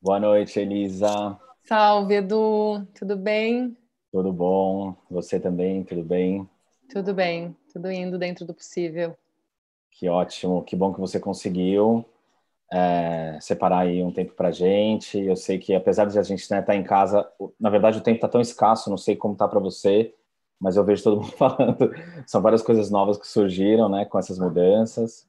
Boa noite, Elisa. Salve, Edu. Tudo bem? Tudo bom. Você também, tudo bem? Tudo bem. Tudo indo dentro do possível. Que ótimo. Que bom que você conseguiu é, separar aí um tempo para gente. Eu sei que, apesar de a gente estar né, tá em casa, na verdade o tempo está tão escasso, não sei como está para você, mas eu vejo todo mundo falando. São várias coisas novas que surgiram né, com essas mudanças.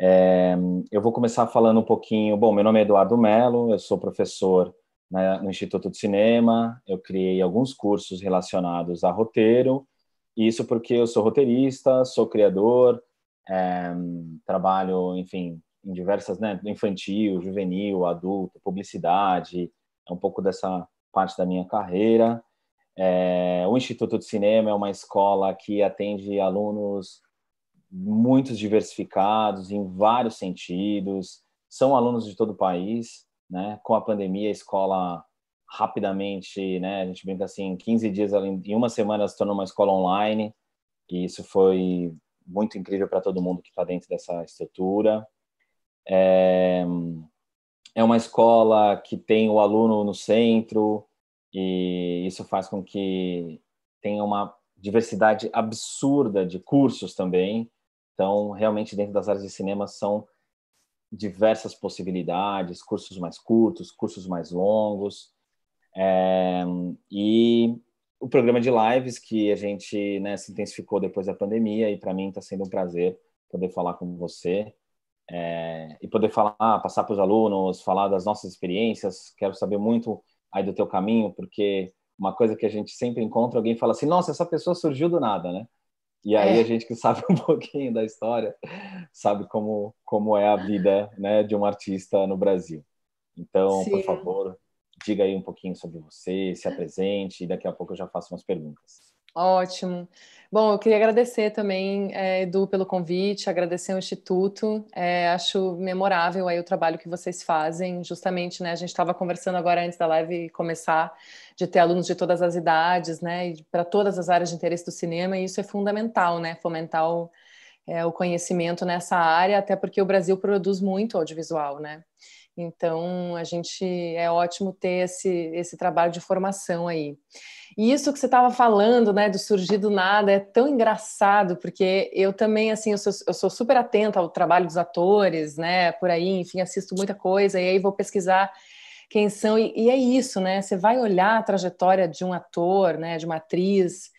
É, eu vou começar falando um pouquinho. Bom, meu nome é Eduardo Melo, eu sou professor na, né, no Instituto de Cinema, eu criei alguns cursos relacionados a roteiro, isso porque eu sou roteirista, sou criador, é, trabalho, enfim, em diversas, né, infantil, juvenil, adulto, publicidade, é um pouco dessa parte da minha carreira. É, o Instituto de Cinema é uma escola que atende alunos muito diversificados em vários sentidos, são alunos de todo o país, né? Com a pandemia, a escola rapidamente, né? A gente brinca assim, 15 dias, em uma semana se tornou uma escola online, e isso foi muito incrível para todo mundo que está dentro dessa estrutura. É, é uma escola que tem o aluno no centro, e isso faz com que tenha uma diversidade absurda de cursos também. Então, realmente, dentro das áreas de cinema são diversas possibilidades, cursos mais curtos, cursos mais longos, é, e o programa de lives que a gente né, se intensificou depois da pandemia, e para mim está sendo um prazer poder falar com você é, e poder falar, passar para os alunos, falar das nossas experiências. Quero saber muito aí do teu caminho, porque uma coisa que a gente sempre encontra, alguém fala assim, nossa, essa pessoa surgiu do nada, né? E aí é. a gente que sabe um pouquinho da história sabe como, como é a vida né, de um artista no Brasil. Então, Sim. por favor, diga aí um pouquinho sobre você, se apresente, e daqui a pouco eu já faço umas perguntas. Ótimo. Bom, eu queria agradecer também, é, Edu, pelo convite, agradecer ao Instituto. É, acho memorável aí o trabalho que vocês fazem. Justamente, né, a gente estava conversando agora antes da live começar, de ter alunos de todas as idades, né, para todas as áreas de interesse do cinema, e isso é fundamental, né, fomentar o, é, o conhecimento nessa área, até porque o Brasil produz muito audiovisual, né. Então, a gente é ótimo ter esse, esse trabalho de formação aí. E isso que você estava falando, né, do surgir do nada, é tão engraçado, porque eu também, assim, eu sou, eu sou super atenta ao trabalho dos atores, né, por aí, enfim, assisto muita coisa, e aí vou pesquisar quem são, e, e é isso, né, você vai olhar a trajetória de um ator, né, de uma atriz,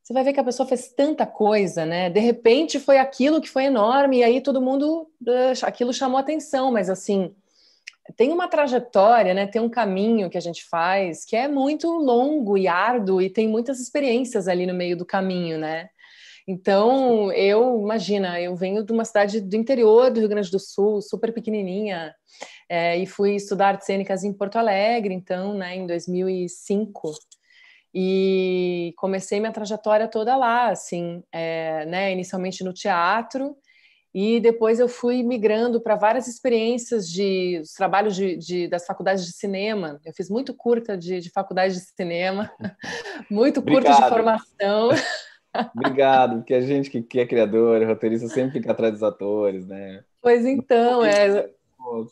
você vai ver que a pessoa fez tanta coisa, né? De repente foi aquilo que foi enorme, e aí todo mundo, eh, aquilo chamou atenção, mas assim, tem uma trajetória, né? Tem um caminho que a gente faz que é muito longo e árduo e tem muitas experiências ali no meio do caminho, né? Então, eu, imagina, eu venho de uma cidade do interior do Rio Grande do Sul, super pequenininha, é, e fui estudar artes cênicas em Porto Alegre, então, né, em 2005. E comecei minha trajetória toda lá, assim, é, né, inicialmente no teatro, e depois eu fui migrando para várias experiências de os trabalhos de, de, das faculdades de cinema. Eu fiz muito curta de, de faculdade de cinema, muito curta Obrigado. de formação. Obrigado, porque a gente que, que é criador, é roteirista, sempre fica atrás dos atores, né? Pois então, é.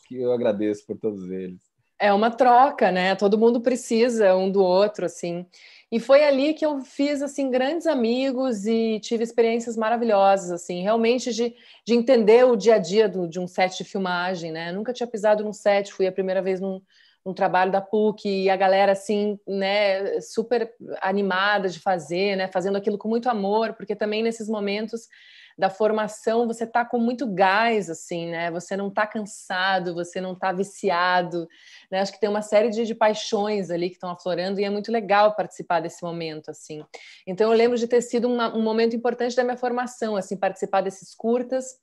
Que eu agradeço por todos eles. É uma troca, né? Todo mundo precisa um do outro, assim. E foi ali que eu fiz assim grandes amigos e tive experiências maravilhosas, assim, realmente de, de entender o dia a dia do, de um set de filmagem, né? Eu nunca tinha pisado num set, fui a primeira vez num, num trabalho da PUC e a galera assim, né, super animada de fazer, né, fazendo aquilo com muito amor, porque também nesses momentos da formação, você tá com muito gás, assim, né? Você não tá cansado, você não tá viciado, né? Acho que tem uma série de, de paixões ali que estão aflorando e é muito legal participar desse momento, assim. Então, eu lembro de ter sido uma, um momento importante da minha formação, assim, participar desses curtas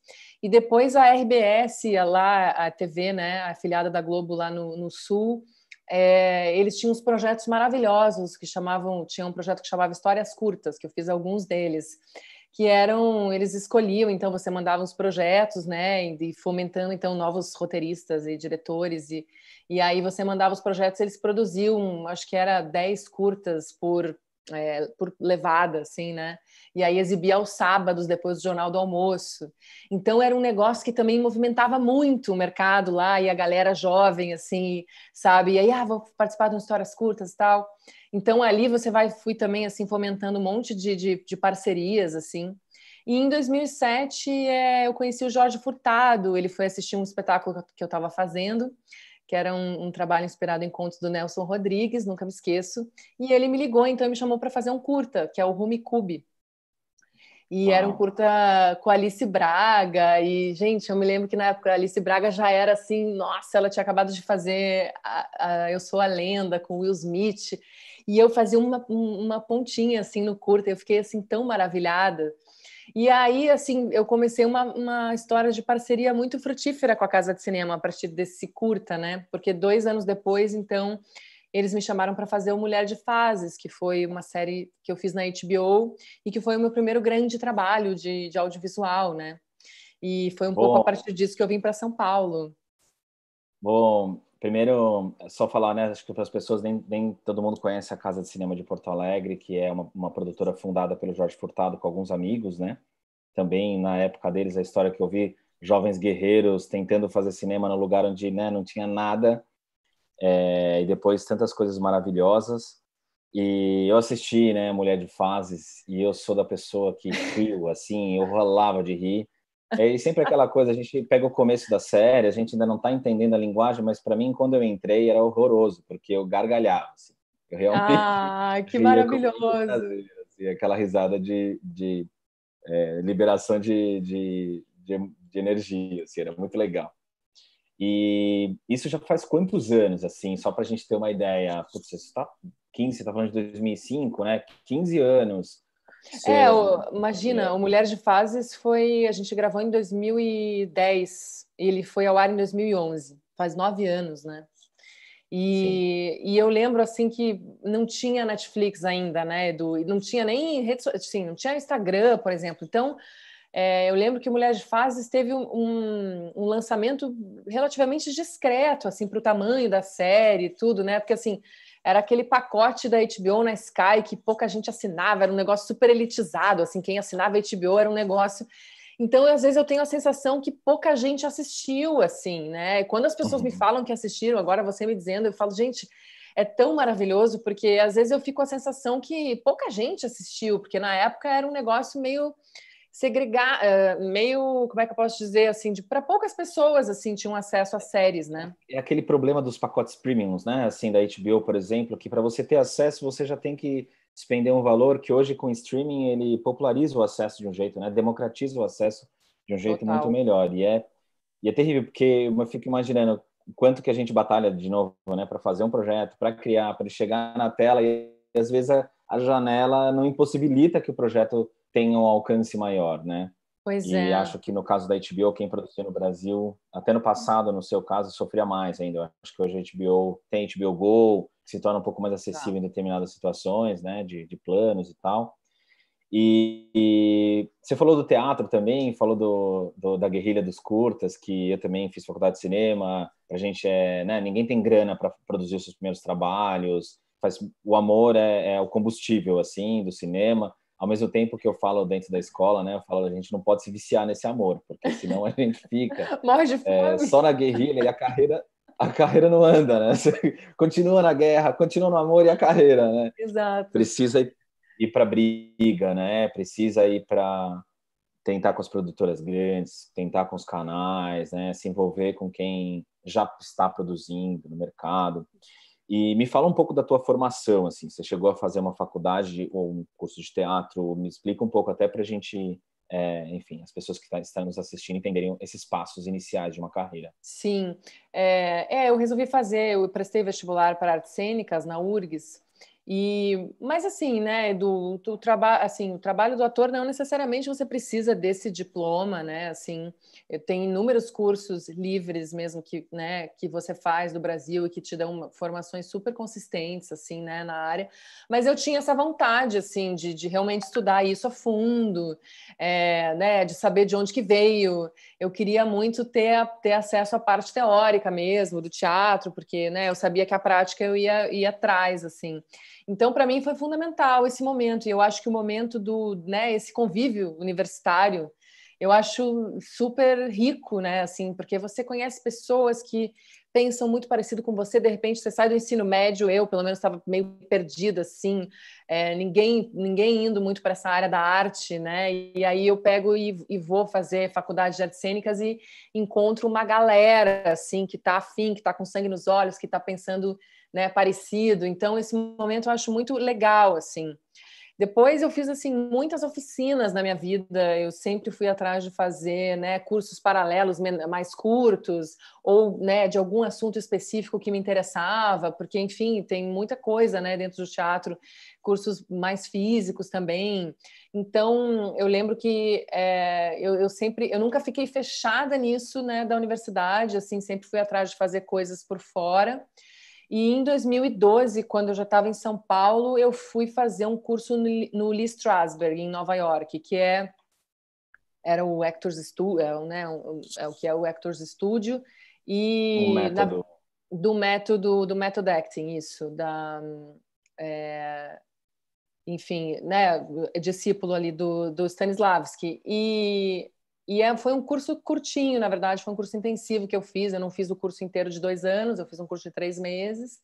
e depois a RBS, lá, a TV, né? A afiliada da Globo lá no, no Sul, é, eles tinham uns projetos maravilhosos que chamavam, tinha um projeto que chamava Histórias Curtas, que eu fiz alguns deles que eram eles escolhiam então você mandava os projetos né e fomentando então novos roteiristas e diretores e, e aí você mandava os projetos eles produziam acho que era 10 curtas por é, por levada, assim, né? E aí exibia aos sábados, depois do Jornal do Almoço. Então era um negócio que também movimentava muito o mercado lá e a galera jovem, assim, sabe? E aí, ah, vou participar de umas histórias curtas e tal. Então ali você vai, fui também assim fomentando um monte de, de, de parcerias assim. E em 2007 é, eu conheci o Jorge Furtado. Ele foi assistir um espetáculo que eu estava fazendo, que era um, um, trabalho inspirado em contos do Nelson Rodrigues, nunca me esqueço. E ele me ligou, então me chamou para fazer um curta, que é o Rumi Cube. E Uau. era um curta com a Alice Braga. E, gente, eu me lembro que na época a Alice Braga já era assim, nossa, ela tinha acabado de fazer a, a Eu Sou a Lenda com Will Smith e eu fazia uma, uma pontinha assim no curta, eu fiquei assim tão maravilhada. E aí, assim, eu comecei uma, uma história de parceria muito frutífera com a Casa de Cinema a partir desse curta, né? Porque dois anos depois, então, eles me chamaram para fazer o Mulher de Fases, que foi uma série que eu fiz na HBO e que foi o meu primeiro grande trabalho de, de audiovisual, né? E foi um Bom. pouco a partir disso que eu vim para São Paulo. Bom, Primeiro, só falar, né? Acho que para as pessoas, nem, nem, todo mundo conhece a Casa de Cinema de Porto Alegre, que é uma, uma, produtora fundada pelo Jorge Furtado com alguns amigos, né? Também, na época deles, a história que eu vi, jovens guerreiros tentando fazer cinema no lugar onde né, não tinha nada. É, e depois, tantas coisas maravilhosas. E eu assisti, né, Mulher de Fases, e eu sou da pessoa que riu, assim, eu rolava de rir. É, e sempre aquela coisa, a gente pega o começo da série, a gente ainda não está entendendo a linguagem, mas para mim, quando eu entrei, era horroroso, porque eu gargalhava. Assim. Eu realmente. Ah, que maravilhoso! E aquela risada de, de é, liberação de, de, de, de energia, assim, era muito legal. E isso já faz quantos anos, assim, só para a gente ter uma ideia? Putz, você está 15, você está falando de 2005, né? 15 anos você... É, é, o, imagina, o Mulheres de Fases foi. A gente gravou em 2010 e ele foi ao ar em 2011, faz nove anos, né? E, e, eu lembro assim que não tinha Netflix ainda, né? Do, não tinha nem rede sim, não tinha Instagram, por exemplo. Então é, eu lembro que Mulher de Fases teve um, um, um lançamento relativamente discreto, assim, para o tamanho da série e tudo, né? Porque assim era aquele pacote da HBO na Sky que pouca gente assinava, era um negócio super elitizado, assim, quem assinava a HBO era um negócio. Então, às vezes eu tenho a sensação que pouca gente assistiu, assim, né? quando as pessoas me uhum. falam que assistiram, agora você me dizendo, eu falo, gente, é tão maravilhoso, porque às vezes eu fico com a sensação que pouca gente assistiu, porque na época era um negócio meio segregar, uh, meio, como é que eu posso dizer, assim, para poucas pessoas, assim, tinham acesso a séries, né? É aquele problema dos pacotes premiums, né? Assim, da HBO, por exemplo, que para você ter acesso, você já tem que despender um valor que hoje com streaming ele populariza o acesso de um jeito, né? Democratiza o acesso de um jeito Total. muito melhor. E é, e é terrível, porque eu fico imaginando quanto que a gente batalha de novo, né? Para fazer um projeto, para criar, para chegar na tela e às vezes a, a janela não impossibilita que o projeto tem um alcance maior, né? Pois e é. acho que no caso da HBO, quem produzia no Brasil, até no passado, no seu caso, sofria mais ainda. Acho que hoje a HBO tem HBO Go, que se torna um pouco mais tá. acessível tá. em determinadas situações, né? De, de planos e tal. E, e, você falou do teatro também, falou do, do, da guerrilha dos curtas, que eu também fiz faculdade de cinema. A gente é, né, ninguém tem grana para produzir os seus primeiros trabalhos. Faz o amor é, é, o combustível assim do cinema ao mesmo tempo que eu falo dentro da escola, né? Eu falo, a gente não pode se viciar nesse amor, porque senão a gente fica é, só na guerrilha e a carreira a carreira não anda, né? Você continua na guerra, continua no amor e a carreira, né? Exato. Precisa ir para briga, né? Precisa ir para tentar com as produtoras grandes, tentar com os canais, né? Se envolver com quem já está produzindo no mercado. E me fala um pouco da tua formação, assim, você chegou a fazer uma faculdade ou um curso de teatro, me explica um pouco até para a gente, é, enfim, as pessoas que tá, estão nos assistindo entenderem esses passos iniciais de uma carreira. Sim, é, é eu resolvi fazer, eu prestei vestibular para artes cênicas na URGS, e, mas assim, né, do, do trabalho, assim, o trabalho do ator não necessariamente você precisa desse diploma, né? Assim, eh, tem inúmeros cursos livres mesmo que, né, que você faz do Brasil e que te dão formações super consistentes, assim, né, na área. Mas eu tinha essa vontade, assim, de, de realmente estudar isso a fundo, é, né, de saber de onde que veio. Eu queria muito ter, ter acesso à parte teórica mesmo do teatro, porque, né, eu sabia que a prática eu ia, ia atrás, assim. Então, para mim, foi fundamental esse momento. E eu acho que o momento do, né, esse convívio universitário, eu acho super rico, né? Assim, porque você conhece pessoas que pensam muito parecido com você, de repente você sai do ensino médio, eu pelo menos estava meio perdida, assim, é, ninguém, ninguém indo muito para essa área da arte, né? E, aí eu pego e, e, vou fazer faculdade de artes cênicas e encontro uma galera, assim, que está afim, que está com sangue nos olhos, que está pensando né, parecido. Então, esse momento eu acho muito legal, assim. Depois eu fiz assim muitas oficinas na minha vida. Eu sempre fui atrás de fazer né, cursos paralelos mais curtos ou né, de algum assunto específico que me interessava, porque enfim tem muita coisa né, dentro do teatro, cursos mais físicos também. Então eu lembro que é, eu, eu, sempre, eu nunca fiquei fechada nisso né, da universidade, assim sempre fui atrás de fazer coisas por fora. E em 2012, quando eu já estava em São Paulo, eu fui fazer um curso no Lee Strasberg, em Nova York, que é era o Actors Studio, é, né? É o que é o Actors Studio e método. do método do method acting, isso, da é, enfim, né, discípulo ali do, do Stanislavski. E e é, foi um curso curtinho, na verdade, foi um curso intensivo que eu fiz. Eu não fiz o curso inteiro de dois anos, eu fiz um curso de três meses,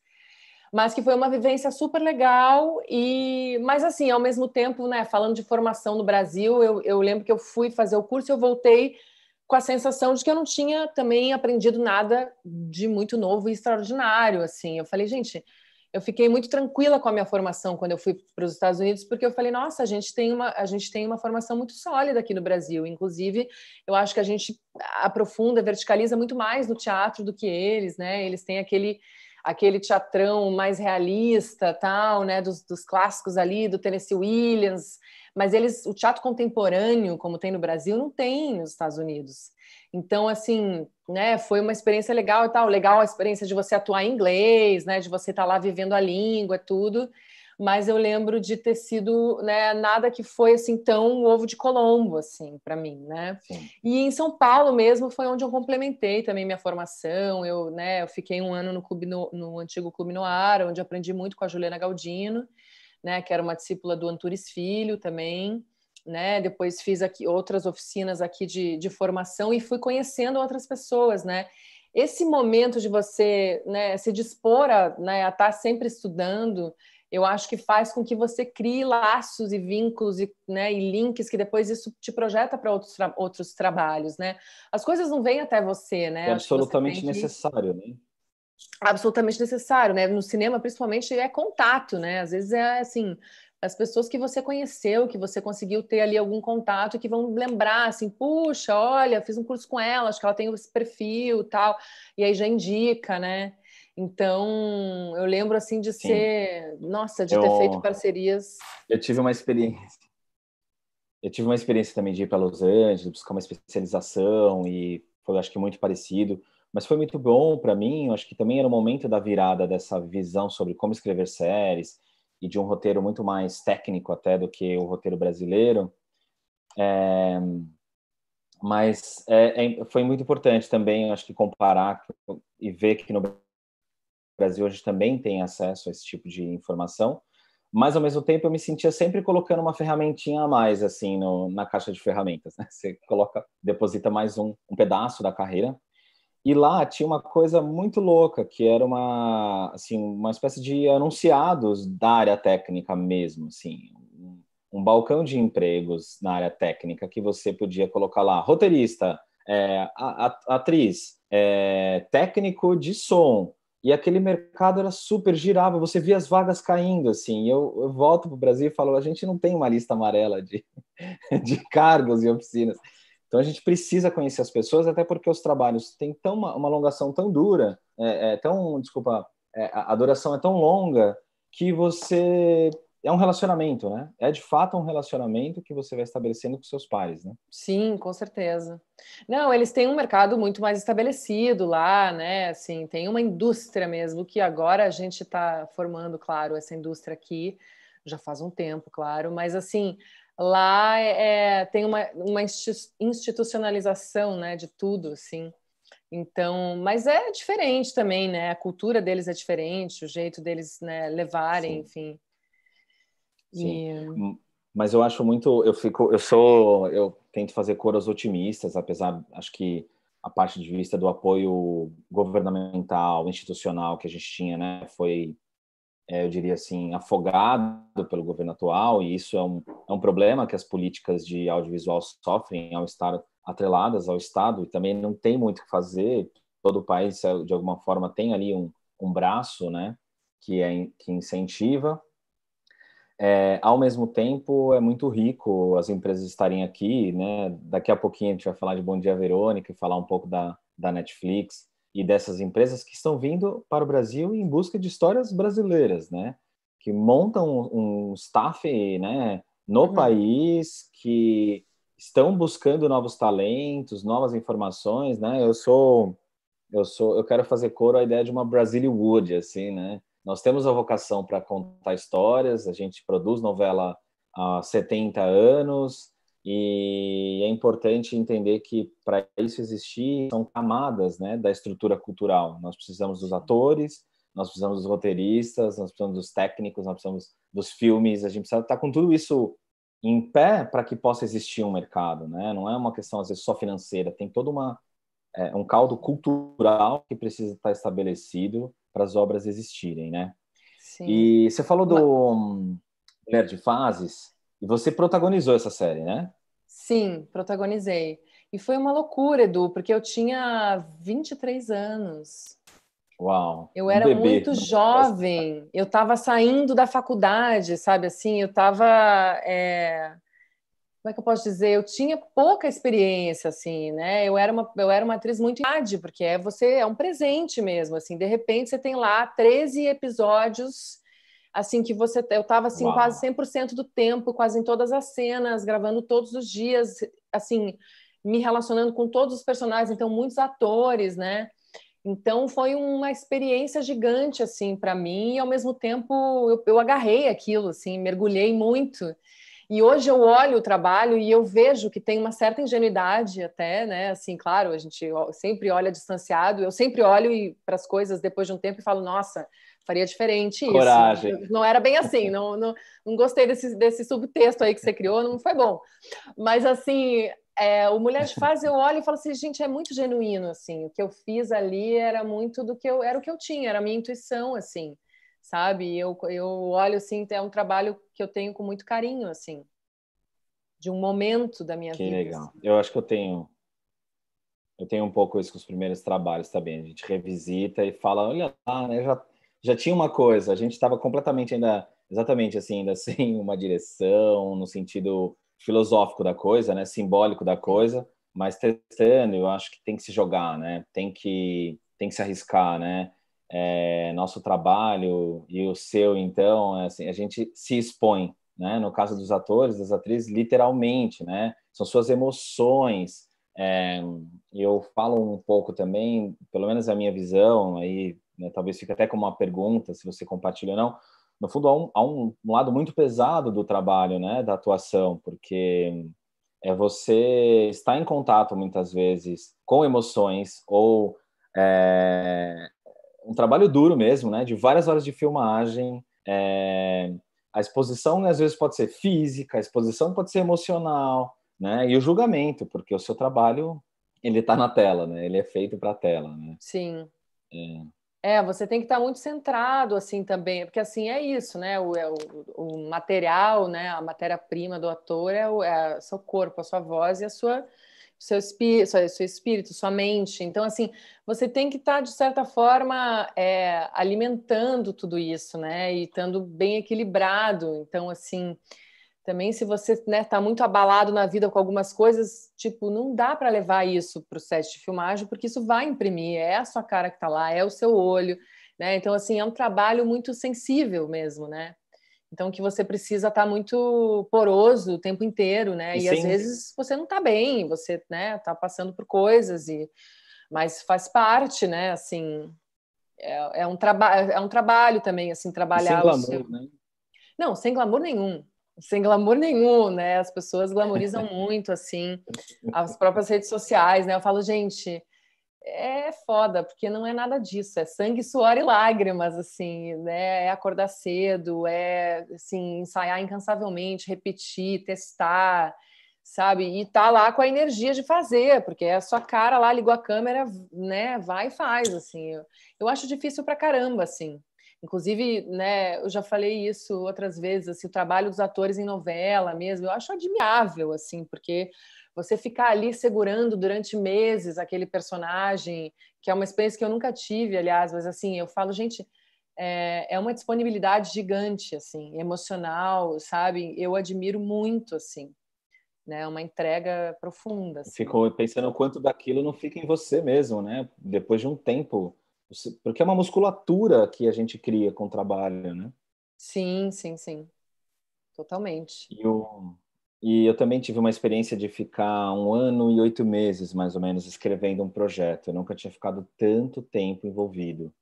mas que foi uma vivência super legal. E, mas assim, ao mesmo tempo, né, falando de formação no Brasil, eu, eu lembro que eu fui fazer o curso e eu voltei com a sensação de que eu não tinha também aprendido nada de muito novo e extraordinário. Assim, eu falei, gente, eu fiquei muito tranquila com a minha formação quando eu fui para os Estados Unidos, porque eu falei, nossa, a gente tem uma, a gente tem uma formação muito sólida aqui no Brasil. Inclusive, eu acho que a gente aprofunda, verticaliza muito mais no teatro do que eles, né? Eles têm aquele aquele teatrão mais realista, tal, né, dos, dos clássicos ali, do Tennessee Williams, mas eles, o teatro contemporâneo, como tem no Brasil, não tem nos Estados Unidos. Então, assim, né, foi uma experiência legal e tal, legal a experiência de você atuar em inglês, né, de você estar tá lá vivendo a língua, tudo mas eu lembro de ter sido né, nada que foi assim tão ovo de Colombo assim para mim, né? Sim. E em São Paulo mesmo foi onde eu complementei também minha formação. Eu, né, eu fiquei um ano no clube no, no antigo Clube Noir, onde aprendi muito com a Juliana Galdino, né, que era uma discípula do Antunes Filho também. Né? Depois fiz aqui outras oficinas aqui de, de formação e fui conhecendo outras pessoas, né? Esse momento de você né, se dispor a, né, a estar tá sempre estudando, eu acho que faz com que você crie laços e vínculos e, né, e links que depois isso te projeta para outros, tra outros trabalhos, né? As coisas não vêm até você, né? É absolutamente necessário, né? Absolutamente necessário, né? No cinema, principalmente, é contato, né? Às vezes é assim, as pessoas que você conheceu, que você conseguiu ter ali algum contato, que vão lembrar assim, puxa, olha, fiz um curso com ela, acho que ela tem esse perfil, tal, e aí já indica, né? Então, eu lembro assim de Sim. ser, nossa, de eu, ter feito parcerias. Eu tive uma experiência. Eu tive uma experiência também de ir para Los Angeles, buscar uma especialização e foi acho que muito parecido, mas foi muito bom para mim, acho que também era o momento da virada dessa visão sobre como escrever séries e de um roteiro muito mais técnico até do que o roteiro brasileiro. É, mas é, é, foi muito importante também, acho que comparar e ver que no Brasil hoje também tem acesso a esse tipo de informação, mas ao mesmo tempo eu me sentia sempre colocando uma ferramentinha a mais assim no, na caixa de ferramentas. Né? Você coloca, deposita mais um, um pedaço da carreira. E lá tinha uma coisa muito louca, que era uma, assim, uma espécie de anunciados da área técnica mesmo, assim, um balcão de empregos na área técnica que você podia colocar lá, roteirista, é, atriz, é, técnico de som, e aquele mercado era super girava, você via as vagas caindo, assim. Eu, eu volto para o Brasil e falo: a gente não tem uma lista amarela de, de cargos e oficinas. Então a gente precisa conhecer as pessoas, até porque os trabalhos têm tão uma, uma alongação tão dura, é, é tão, desculpa, é, a duração é tão longa que você é um relacionamento, né? É de fato um relacionamento que você vai estabelecendo com seus pais, né? Sim, com certeza. Não, eles têm um mercado muito mais estabelecido lá, né? Assim, tem uma indústria mesmo que agora a gente está formando, claro, essa indústria aqui já faz um tempo, claro, mas assim lá é, é tem uma, uma institucionalização, né, de tudo, assim. Então, mas é diferente também, né? A cultura deles é diferente, o jeito deles né, levarem, Sim. enfim. Sim. E... Mas eu acho muito, eu fico, eu sou, eu tento fazer coras otimistas, apesar, acho que a parte de vista do apoio governamental, institucional que a gente tinha, né, foi, é, eu diria assim, afogado pelo governo atual, e isso é um, é um problema que as políticas de audiovisual sofrem ao estar atreladas ao Estado, e também não tem muito o que fazer, todo o país, de alguma forma, tem ali um, um braço, né, que, é, que incentiva, é, ao mesmo tempo, é muito rico as empresas estarem aqui, né? Daqui a pouquinho a gente vai falar de Bom Dia Verônica e falar um pouco da, da Netflix e dessas empresas que estão vindo para o Brasil em busca de histórias brasileiras, né? Que montam um, staff, né? No uhum. país, que estão buscando novos talentos, novas informações, né? Eu sou, eu sou, eu quero fazer coro à ideia de uma Brasília Wood, assim, né? Nós temos a vocação para contar histórias, a gente produz novela há 70 anos e é importante entender que para isso existir são camadas né, da estrutura cultural. Nós precisamos dos atores, nós precisamos dos roteiristas, nós precisamos dos técnicos, nós precisamos dos filmes, a gente precisa estar tá com tudo isso em pé para que possa existir um mercado, né? Não é uma questão às vezes só financeira, tem todo uma é, um caldo cultural que precisa estar tá estabelecido para as obras existirem, né? Sim. E você falou do hum, Mulher de Fases, e você protagonizou essa série, né? Sim, protagonizei. E foi uma loucura, Edu, porque eu tinha 23 anos. Uau! Eu era muito jovem, eu estava saindo da faculdade, sabe assim? Eu estava. É como é que eu posso dizer? Eu tinha pouca experiência, assim, né? Eu era uma, eu era uma atriz muito idade, porque é você é um presente mesmo, assim. De repente você tem lá 13 episódios, assim, que você. Eu estava assim, Uau. quase 100% do tempo, quase em todas as cenas, gravando todos os dias, assim, me relacionando com todos os personagens, então, muitos atores, né? Então foi uma experiência gigante assim para mim e ao mesmo tempo eu, eu agarrei aquilo assim, mergulhei muito e hoje eu olho o trabalho e eu vejo que tem uma certa ingenuidade até, né? Assim, claro, a gente sempre olha distanciado. Eu sempre olho para as coisas depois de um tempo e falo, nossa, faria diferente isso. Coragem. Não era bem assim, não, não, não gostei desse, desse subtexto aí que você criou, não foi bom. Mas assim, é, o Mulher de Faz, eu olho e falo assim, gente, é muito genuíno, assim, o que eu fiz ali era muito do que eu, era o que eu tinha, era a minha intuição, assim, sabe? Eu, eu olho assim, é um trabalho que eu tenho com muito carinho, assim, de um momento da minha que vida. Que legal. Assim. Eu acho que eu tenho eu tenho um pouco isso com os primeiros trabalhos também. A gente revisita e fala, olha lá, né? Já, já tinha uma coisa, a gente estava completamente ainda, exatamente assim, ainda sem uma direção, no sentido filosófico da coisa, né? Simbólico da coisa, mas testando, eu acho que tem que se jogar, né? Tem que, tem que se arriscar, né? é, nosso trabalho e o seu, então, é assim, a gente se expõe, né? No caso dos atores, das atrizes, literalmente, né? São suas emoções. É, eu falo um pouco também, pelo menos a minha visão, aí né, talvez fique até como uma pergunta, se você compartilha ou não. No fundo, há um, há um lado muito pesado do trabalho, né? Da atuação, porque é você estar em contato muitas vezes com emoções ou é, um trabalho duro mesmo, né? De várias horas de filmagem. É... A exposição né, às vezes pode ser física, a exposição pode ser emocional, né? E o julgamento, porque o seu trabalho ele está na tela, né? Ele é feito para a tela, né? Sim. É. é. você tem que estar tá muito centrado assim também, porque assim é isso, né? O, é o, o material, né? A matéria-prima do ator é, o, é seu corpo, a sua voz e a sua seu, espí seu, espírito, sua mente. Então, assim, você tem que estar, tá, de certa forma, é, alimentando tudo isso, né? E estando bem equilibrado. Então, assim, também se você está né, tá muito abalado na vida com algumas coisas, tipo, não dá para levar isso para o set de filmagem, porque isso vai imprimir, é a sua cara que está lá, é o seu olho, né? Então, assim, é um trabalho muito sensível mesmo, né? Então, que você precisa estar tá muito poroso o tempo inteiro, né? E, e às vezes você não está bem, você né, tá passando por coisas, e mas faz parte, né? Assim, é, é um, traba... é um trabalho também, assim, trabalhar... E sem glamour, seu... né? Não, sem glamour nenhum. Sem glamour nenhum, né? As pessoas glamorizam muito, assim, as próprias redes sociais, né? Eu falo, gente é foda, porque não é nada disso, é sangue, suor e lágrimas, assim, né? É acordar cedo, é assim, ensaiar incansavelmente, repetir, testar, sabe? E tá lá com a energia de fazer, porque é a sua cara lá, ligou a câmera, né? Vai e faz, assim. Eu, eu acho difícil pra caramba, assim. Inclusive, né, eu já falei isso outras vezes, assim, o trabalho dos atores em novela mesmo, eu acho admirável, assim, porque você ficar ali segurando durante meses aquele personagem, que é uma experiência que eu nunca tive, aliás, mas assim, eu falo, gente, é, é uma disponibilidade gigante, assim, emocional, sabe? Eu admiro muito, assim. Né, é uma entrega profunda. Assim. Ficou pensando o quanto daquilo não fica em você mesmo, né? Depois de um tempo, porque é uma musculatura que a gente cria com o trabalho, né? Sim, sim, sim. Totalmente. E o, e eu também tive uma experiência de ficar um ano e oito meses, mais ou menos, escrevendo um projeto. Eu nunca tinha ficado tanto tempo envolvido.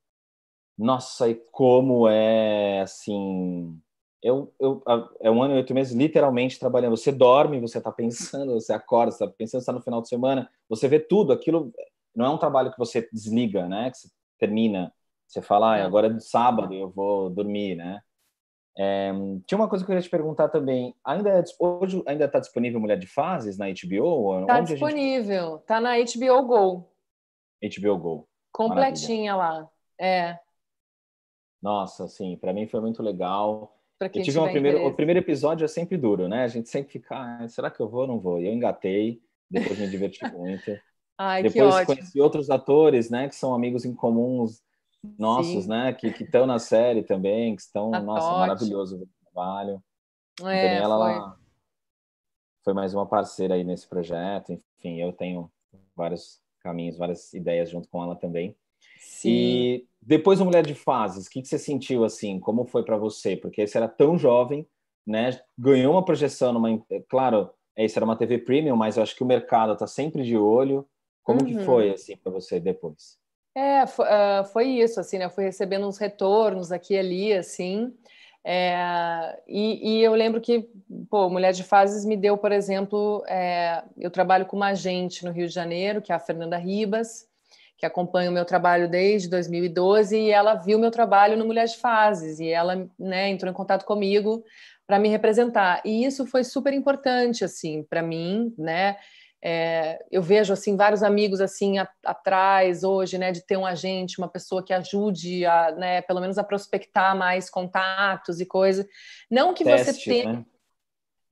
Nossa, e como é assim. Eu, eu, é um ano e oito meses literalmente trabalhando. Você dorme, você está pensando, você acorda, você está pensando, está no final de semana, você vê tudo. Aquilo não é um trabalho que você desliga, né? Que você termina. Você fala, ah, agora é sábado, eu vou dormir, né? É, tinha uma coisa que eu queria te perguntar também. Ainda é, hoje ainda está disponível Mulher de Fases na HBO? Está disponível. Está gente... na HBO Go. HBO Go. Completinha Maravilha. lá. É. Nossa, sim. Para mim foi muito legal. quem eu tive um primeiro, o primeiro episódio é sempre duro, né? A gente sempre fica, ah, será que eu vou ou não vou? E eu engatei. Depois me diverti muito. Ai, Depois conheci outros atores, né? Que são amigos em comuns nossos, Sim. né? Que estão na série também, que estão, a tá nossa, maravilhoso o trabalho. É, ela, foi. Ela foi mais uma parceira aí nesse projeto. Enfim, eu tenho vários caminhos, várias ideias junto com ela também. Sim. E depois do Mulher de Fases, o que, que você sentiu assim? Como foi para você? Porque você era tão jovem, né? Ganhou uma projeção numa. Eh, claro, é, isso era uma TV premium, mas eu acho que o mercado está sempre de olho. Como uhum. que foi assim para você depois? É, ah, foi, isso, assim, né? Eu fui recebendo uns retornos aqui e ali, assim. É, e, e, eu lembro que, pô, Mulher de Fases me deu, por exemplo, é, eu trabalho com uma agente no Rio de Janeiro, que é a Fernanda Ribas, que acompanha o meu trabalho desde 2012, e ela viu meu trabalho no Mulher de Fases, e ela né, entrou em contato comigo para me representar. E isso foi super importante, assim, para mim, né? É, eu vejo assim vários amigos assim a, atrás hoje, né, de ter um agente, uma pessoa que ajude a, né, pelo menos a prospectar mais contatos e coisas Não que você tenha né?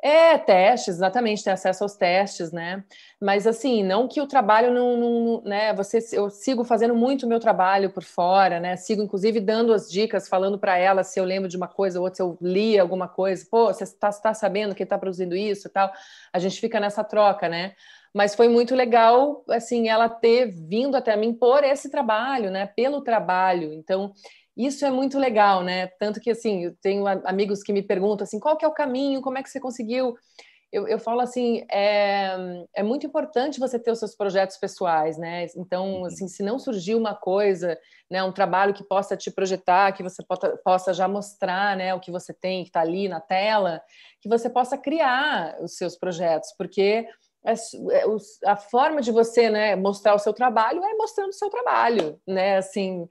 É, testes, exatamente, tem acesso aos testes, né? Mas assim, não que o trabalho não, não, né? Você, eu sigo fazendo muito meu trabalho por fora, né? Sigo, inclusive, dando as dicas, falando para ela se eu lembro de uma coisa ou outra, se eu li alguma coisa, pô, você está tá sabendo que está produzindo isso e tal. A gente fica nessa troca, né? Mas foi muito legal, assim, ela ter vindo até mim por esse trabalho, né? Pelo trabalho. Então, isso é muito legal, né? Tanto que, assim, eu tenho amigos que me perguntam, assim, qual que é o caminho? Como é que você conseguiu? Eu, eu falo assim, é, é muito importante você ter os seus projetos pessoais, né? Então, uhum. assim, se não surgir uma coisa, né, um trabalho que possa te projetar, que você possa já mostrar, né, o que você tem, que está ali na tela, que você possa criar os seus projetos, porque é é, a, forma de você né, mostrar o seu trabalho é mostrando o seu trabalho, né? Assim,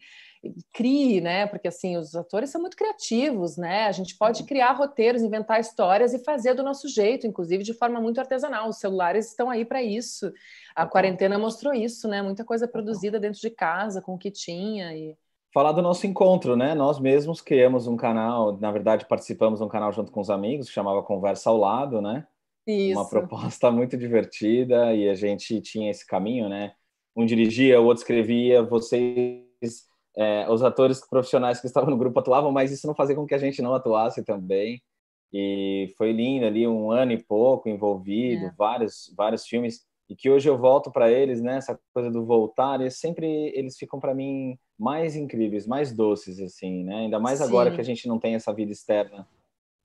crie, né? Porque assim, os atores são muito criativos, né? A gente pode uhum. criar roteiros, inventar histórias e fazer do nosso jeito, inclusive de forma muito artesanal. Os celulares estão aí para isso. A quarentena mostrou isso, né? Muita coisa produzida dentro de casa, com o que tinha e Falar do nosso encontro, né? Nós mesmos criamos um canal, na verdade participamos de um canal junto com os amigos, que chamava Conversa ao Lado, né? Isso. Uma proposta muito divertida e a gente tinha esse caminho, né? Um dirigia, o outro escrevia, vocês, é, os atores profissionais que estavam no grupo atuavam, mas isso não fazia com que a gente não atuasse também. E foi lindo ali, um ano e pouco envolvido, é. vários, vários filmes e que hoje eu volto para eles, né? Essa coisa do voltar, eles sempre eles ficam para mim mais incríveis, mais doces assim, né? Ainda mais Sim. agora que a gente não tem essa vida externa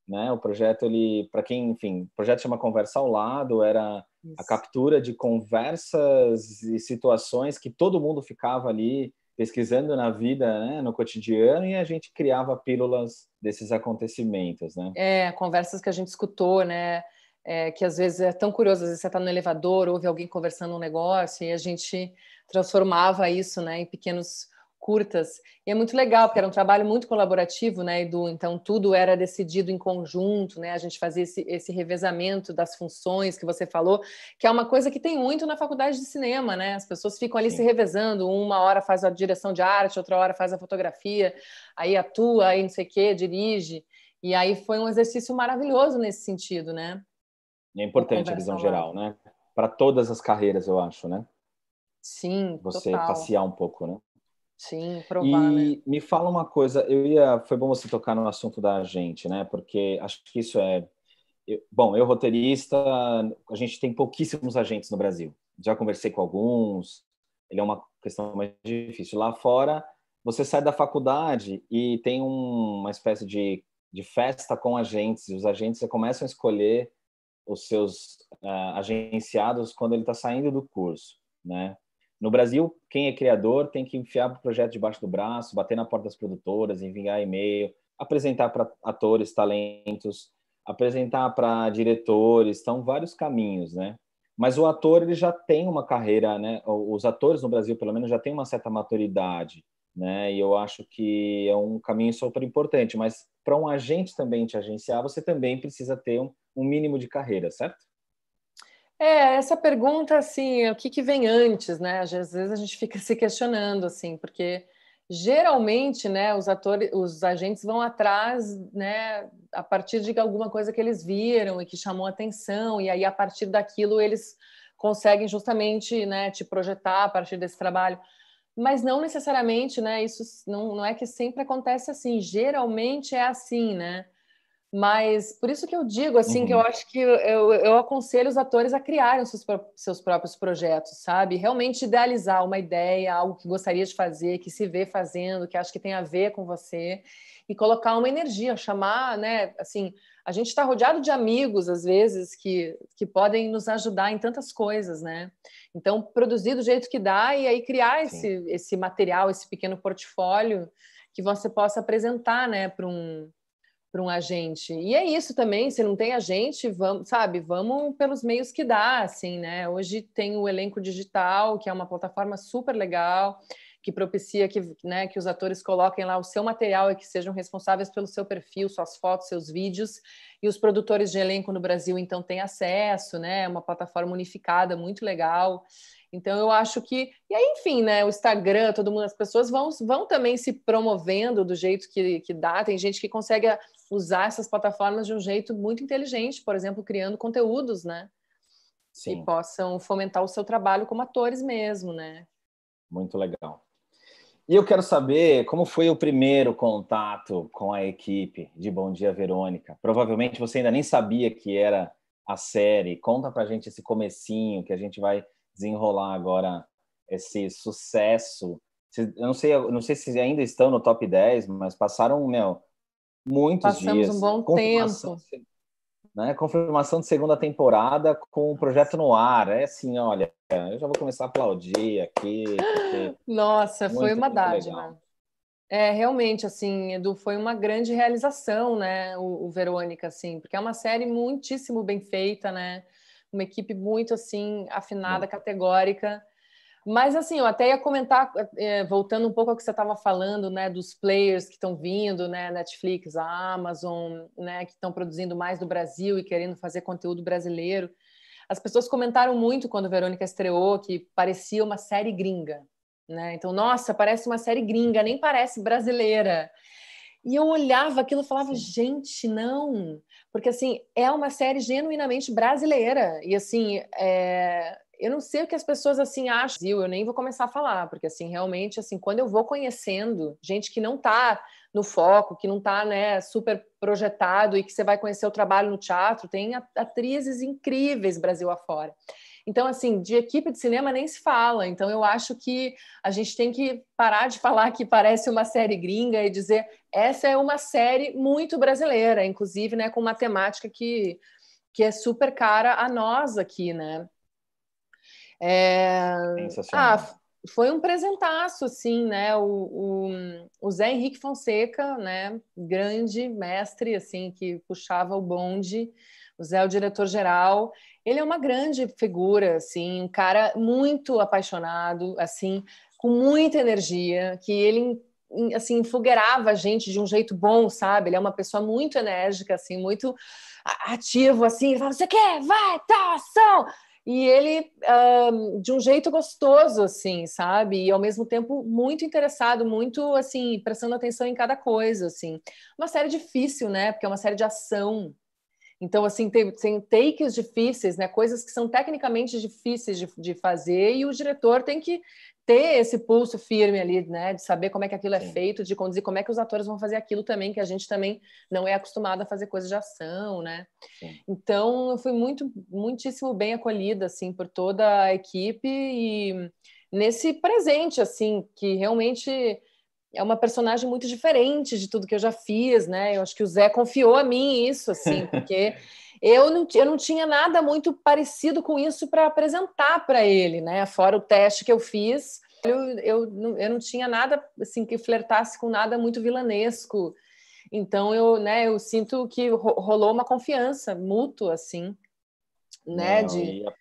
né? O projeto ele, para quem, enfim, o projeto chama Conversa ao Lado, era Isso. a captura de conversas e situações que todo mundo ficava ali pesquisando na vida, né, no cotidiano, e a gente criava pílulas desses acontecimentos, né? É, conversas que a gente escutou, né? É, que às vezes é tão curioso, às vezes você está no elevador, ouve alguém conversando um negócio, e a gente transformava isso né, em pequenos curtas. E é muito legal, porque era um trabalho muito colaborativo, né, Edu? Então, tudo era decidido em conjunto, né? A gente fazia esse, esse revezamento das funções que você falou, que é uma coisa que tem muito na faculdade de cinema, né? As pessoas ficam ali Sim. se revezando, uma hora faz a direção de arte, outra hora faz a fotografia, aí atua, aí não sei o quê, dirige. E aí foi um exercício maravilhoso nesse sentido, né? É importante a visão lá. geral, né? Para todas as carreiras, eu acho, né? Sim, Você total. passear um pouco, né? Sim, provar, E né? me fala uma coisa, eu ia, foi bom você tocar no assunto da gente, né? Porque acho que isso é eu, bom, eu roteirista, a gente tem pouquíssimos agentes no Brasil. Já conversei com alguns. Ele é uma questão mais difícil. Lá fora, você sai da faculdade e tem um, uma espécie de, de festa com agentes. E os agentes começam a escolher os seus uh, agenciados quando ele está saindo do curso, né? No Brasil, quem é criador tem que enfiar o projeto debaixo do braço, bater na porta das produtoras, enviar e-mail, apresentar para atores, talentos, apresentar para diretores, são vários caminhos, né? Mas o ator ele já tem uma carreira, né? Os atores no Brasil, pelo menos, já tem uma certa maturidade, né? E eu acho que é um caminho super importante. Mas para um agente também te agenciar, você também precisa ter um mínimo de carreira, certo? É, essa pergunta, assim, é o que, que vem antes, né? Às vezes a gente fica se questionando, assim, porque geralmente, né, os atores, os agentes vão atrás, né, a partir de alguma coisa que eles viram e que chamou atenção, e aí a partir daquilo eles conseguem justamente, né, te projetar a partir desse trabalho. Mas não necessariamente, né, isso não, não é que sempre acontece assim, geralmente é assim, né? Mas por isso que eu digo, assim, uhum. que eu uhum. acho que eu, eu aconselho os atores a criarem seus, seus próprios projetos, sabe? Realmente idealizar uma ideia, algo que gostaria de fazer, que se vê fazendo, que acho que tem a ver com você, e colocar uma energia, chamar, né? Assim, a gente está rodeado de amigos, às vezes, que, que podem nos ajudar em tantas coisas, né? Então, produzir do jeito que dá e aí criar esse, esse material, esse pequeno portfólio que você possa apresentar, né, para um para um agente. E é isso também, se não tem agente, vamos, sabe, vamos pelos meios que dá, assim, né? Hoje tem o Elenco Digital, que é uma plataforma super legal, que propicia que, né, que os atores coloquem lá o seu material e que sejam responsáveis pelo seu perfil, suas fotos, seus vídeos. E os produtores de elenco no Brasil, então, têm acesso, né? É uma plataforma unificada, muito legal. Então, eu acho que. E aí, enfim, né? O Instagram, todo mundo, as pessoas vão, vão também se promovendo do jeito que, que dá. Tem gente que consegue usar essas plataformas de um jeito muito inteligente, por exemplo, criando conteúdos, né? Sim. Que possam fomentar o seu trabalho como atores mesmo, né? Muito legal. E eu quero saber como foi o primeiro contato com a equipe de Bom Dia Verônica. Provavelmente você ainda nem sabia que era a série. Conta pra gente esse comecinho que a gente vai desenrolar agora esse sucesso. Eu não sei, eu não sei se ainda estão no top 10, mas passaram, meu, muitos Passamos dias. um bom confirmação tempo. né, confirmação de segunda temporada com o projeto no ar. É assim, olha, eu já vou começar a aplaudir aqui. Nossa, muito, foi uma dádiva. É, realmente, assim, Edu, foi uma grande realização, né, o, o Verônica, assim, porque é uma série muitíssimo bem feita, né, uma equipe muito, assim, afinada, categórica, mas assim, eu até ia comentar, é, voltando um pouco ao que você estava falando, né, dos players que estão vindo, né, Netflix, a Amazon, né, que estão produzindo mais do Brasil e querendo fazer conteúdo brasileiro. As pessoas comentaram muito quando Verônica estreou que parecia uma série gringa, né? Então, nossa, parece uma série gringa, nem parece brasileira. E eu olhava aquilo e falava, gente, não. Porque, assim, é uma série genuinamente brasileira. E, assim, é eu não sei o que as pessoas assim acham, eu nem vou começar a falar, porque assim, realmente, assim, quando eu vou conhecendo gente que não está no foco, que não está né, super projetado e que você vai conhecer o trabalho no teatro, tem atrizes incríveis Brasil afora. Então, assim, de equipe de cinema nem se fala. Então, eu acho que a gente tem que parar de falar que parece uma série gringa e dizer essa é uma série muito brasileira, inclusive né, com uma temática que, que é super cara a nós aqui, né? É... Ah, foi um presentaço, assim, né? O, o, o, Zé Henrique Fonseca, né? Grande mestre, assim, que puxava o bonde. O Zé é o diretor-geral. Ele é uma grande figura, assim, um cara muito apaixonado, assim, com muita energia, que ele assim enfogueirava a gente de um jeito bom, sabe? Ele é uma pessoa muito enérgica, assim, muito ativo, assim, ele fala, você quer? Vai, tá, ação! E ele, um, de um jeito gostoso, assim, sabe? E ao mesmo tempo muito interessado, muito, assim, prestando atenção em cada coisa, assim. Uma série difícil, né? Porque é uma série de ação. Então, assim, tem, tem takes difíceis, né? Coisas que são tecnicamente difíceis de, de fazer e o diretor tem que ter esse pulso firme ali, né? De saber como é que aquilo é feito, de conduzir como é que os atores vão fazer aquilo também, que a gente também não é acostumado a fazer coisas de ação, né? Sim. Então, eu fui muito, muitíssimo bem acolhida, assim, por toda a equipe e nesse presente, assim, que realmente é uma personagem muito diferente de tudo que eu já fiz, né? Eu acho que o Zé confiou a mim isso, assim, porque eu não, eu não tinha nada muito parecido com isso para apresentar para ele, né? Fora o teste que eu fiz, eu, eu, não, eu não tinha nada assim que flertasse com nada muito vilanesco. Então eu, né, eu sinto que rolou uma confiança mútua, assim, né? Não, de... E a,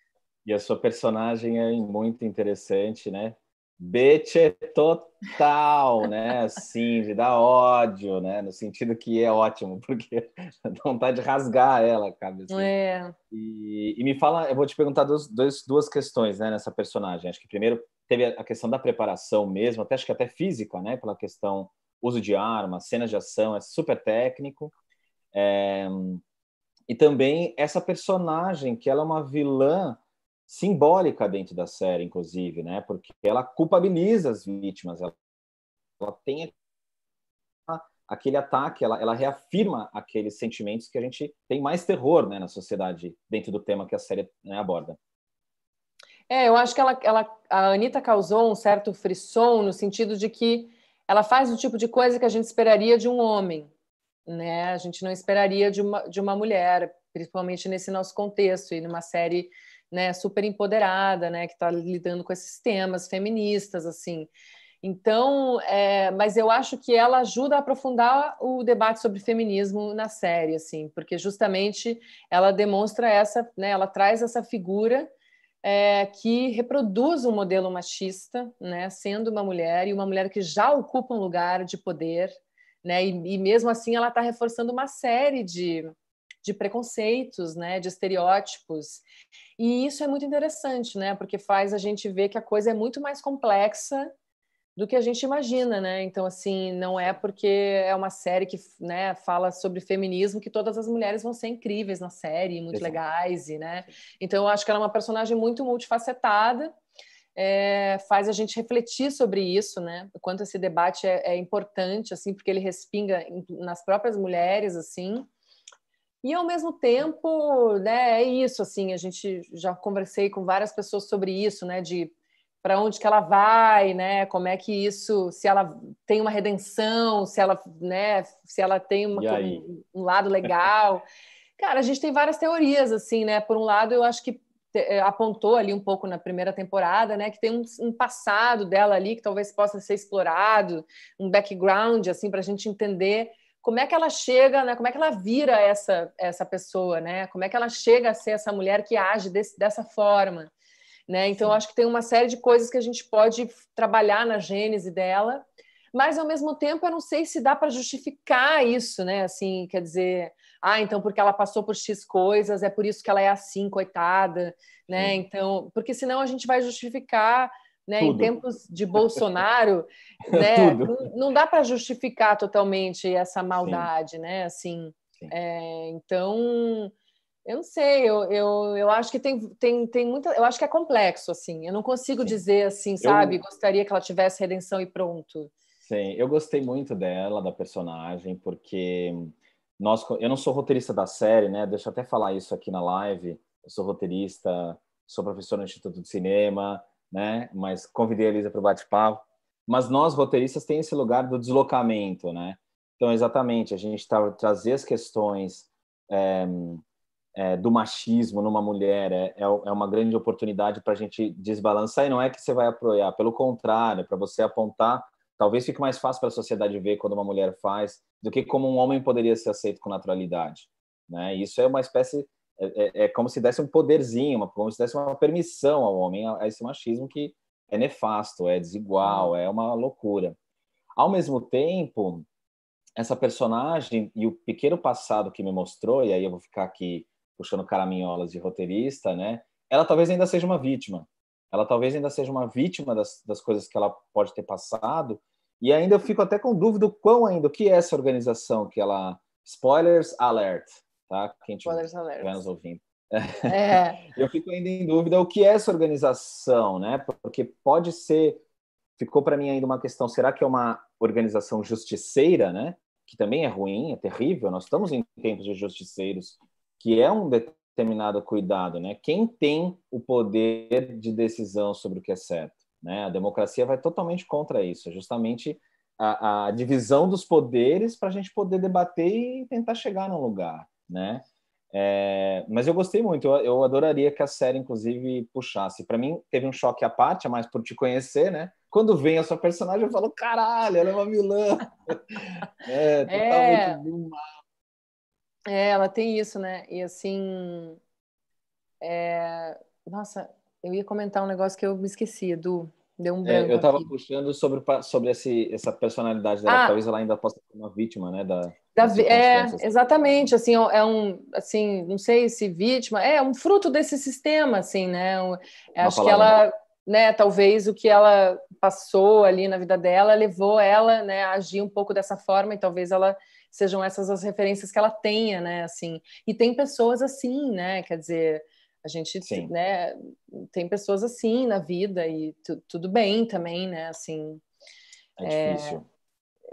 e a sua personagem é muito interessante, né? Beche é total, né? Assim, de dar ódio, né? No sentido que é ótimo, porque dá vontade de rasgar ela a né? É. E, e, me fala, eu vou te perguntar duas, duas, duas questões né, nessa personagem. Acho que primeiro teve a questão da preparação mesmo, até acho que até física, né? Pela questão uso de arma, cenas de ação, é super técnico. É, e também essa personagem, que ela é uma vilã simbólica dentro da série, inclusive, né? Porque ela culpabiliza as vítimas, ela, ela tem aquele ataque, ela, ela, reafirma aqueles sentimentos que a gente tem mais terror né, na sociedade, dentro do tema que a série né, aborda. É, eu acho que ela, ela, a Anitta causou um certo frisson no sentido de que ela faz o tipo de coisa que a gente esperaria de um homem, né? A gente não esperaria de uma, de uma mulher, principalmente nesse nosso contexto e numa série né, super empoderada, né, que está lidando com esses temas feministas, assim. Então, é, mas eu acho que ela ajuda a aprofundar o debate sobre feminismo na série, assim, porque justamente ela demonstra essa, né, ela traz essa figura é, que reproduz um modelo machista, né, sendo uma mulher e uma mulher que já ocupa um lugar de poder, né, e, e mesmo assim ela está reforçando uma série de de preconceitos, né, de estereótipos. E isso é muito interessante, né, porque faz a gente ver que a coisa é muito mais complexa do que a gente imagina, né? Então, assim, não é porque é uma série que né, fala sobre feminismo que todas as mulheres vão ser incríveis na série, muito Exato. legais, e, né? Então, eu acho que ela é uma personagem muito multifacetada, é, faz a gente refletir sobre isso, né? O quanto esse debate é, é importante, assim, porque ele respinga nas próprias mulheres, assim, e ao mesmo tempo, né, é isso assim, a gente já conversei com várias pessoas sobre isso, né, de para onde que ela vai, né? Como é que isso, se ela tem uma redenção, se ela, né, se ela tem uma, um, lado legal. Cara, a gente tem várias teorias assim, né? Por um lado, eu acho que é, apontou ali um pouco na primeira temporada, né, que tem um, um, passado dela ali que talvez possa ser explorado, um background assim para a gente entender como é que ela chega, né? Como é que ela vira essa essa pessoa, né? Como é que ela chega a ser essa mulher que age desse, dessa forma, né? Então acho que tem uma série de coisas que a gente pode trabalhar na gênese dela, mas ao mesmo tempo eu não sei se dá para justificar isso, né? Assim, quer dizer, ah, então porque ela passou por X coisas, é por isso que ela é assim, coitada, né? Então, porque senão a gente vai justificar né, em tempos de Bolsonaro, né, não dá para justificar totalmente essa maldade, Sim. né? Assim, é, então, eu não sei, eu, eu, eu acho que tem, tem, tem muita. Eu acho que é complexo, assim. Eu não consigo Sim. dizer assim, sabe? Eu... Gostaria que ela tivesse redenção e pronto. Sim, eu gostei muito dela, da personagem, porque nós, eu não sou roteirista da série, né? Deixa eu até falar isso aqui na live. Eu sou roteirista, sou professor no Instituto de Cinema, né? Mas convidei a Elisa para o bate-papo. Mas nós, roteiristas, tem esse lugar do deslocamento, né? Então, exatamente, a gente tá, trazer as questões é, é, do machismo numa mulher é, é, é uma grande oportunidade para a gente desbalançar. E não é que você vai apoiar, pelo contrário, é para você apontar. Talvez fique mais fácil para a sociedade ver quando uma mulher faz do que como um homem poderia ser aceito com naturalidade. Né? Isso é uma espécie é, é, é, como se desse um poderzinho, uma, como se desse uma permissão ao homem a, a esse machismo que é nefasto, é desigual, uhum. é uma loucura. Ao mesmo tempo, essa personagem e o pequeno passado que me mostrou, e aí eu vou ficar aqui puxando caraminholas de roteirista, né? Ela talvez ainda seja uma vítima. Ela talvez ainda seja uma vítima das, das coisas que ela pode ter passado. E ainda eu fico até com dúvida o quão ainda, o que é essa organização que ela... Spoilers alert, tá? Quem estiver nos ouvindo. É. Eu fico ainda em dúvida o que é essa organização, né? Porque pode ser, ficou para mim ainda uma questão, será que é uma organização justiceira, né? Que também é ruim, é terrível. Nós estamos em tempos de justiceiros, que é um determinado cuidado, né? Quem tem o poder de decisão sobre o que é certo, né? A democracia vai totalmente contra isso, é justamente a, a divisão dos poderes para a gente poder debater e tentar chegar num lugar né? É, mas eu gostei muito, eu, eu, adoraria que a série, inclusive, puxasse. Para mim, teve um choque à parte, mas por te conhecer, né? Quando vem a sua personagem, eu falo, caralho, ela é uma vilã. É, é, totalmente é... é, ela tem isso, né? E assim. É... Nossa, eu ia comentar um negócio que eu me esqueci, Edu. Do... Deu um É, eu tava aqui. puxando sobre, sobre esse, essa personalidade dela, ah, talvez ela ainda possa ser uma vítima, né? Da, da é, exatamente, assim, é um, assim, não sei se vítima, é um fruto desse sistema, assim, né? Um, acho palavra. que ela, né, talvez o que ela passou ali na vida dela levou ela, né, a agir um pouco dessa forma e talvez ela sejam essas as referências que ela tenha, né, assim. E tem pessoas assim, né, quer dizer, a gente, né, tem pessoas assim na vida e tu, tudo bem também, né, assim. É, é difícil.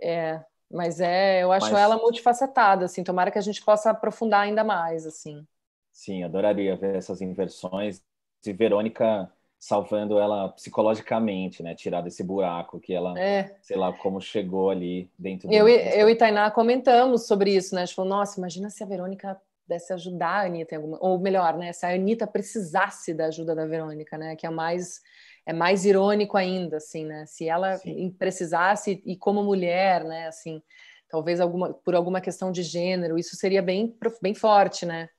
É, mas é, eu acho mas... ela multifacetada, assim, tomara que a gente possa aprofundar ainda mais, assim. Sim, adoraria ver essas inversões e Verônica salvando ela psicologicamente, né? Tirar desse buraco que ela, é. sei lá, como chegou ali dentro do. e eu e Tainá comentamos sobre isso, né? A gente falou, nossa, imagina se a Verônica pudesse ajudar a Anitta em alguma... Ou melhor, né? Se a Anitta precisasse da ajuda da Verônica, né? Que é mais... É mais irônico ainda, assim, né? Se ela Sim. precisasse, e como mulher, né? Assim, talvez alguma, por alguma questão de gênero, isso seria bem, bem forte, né?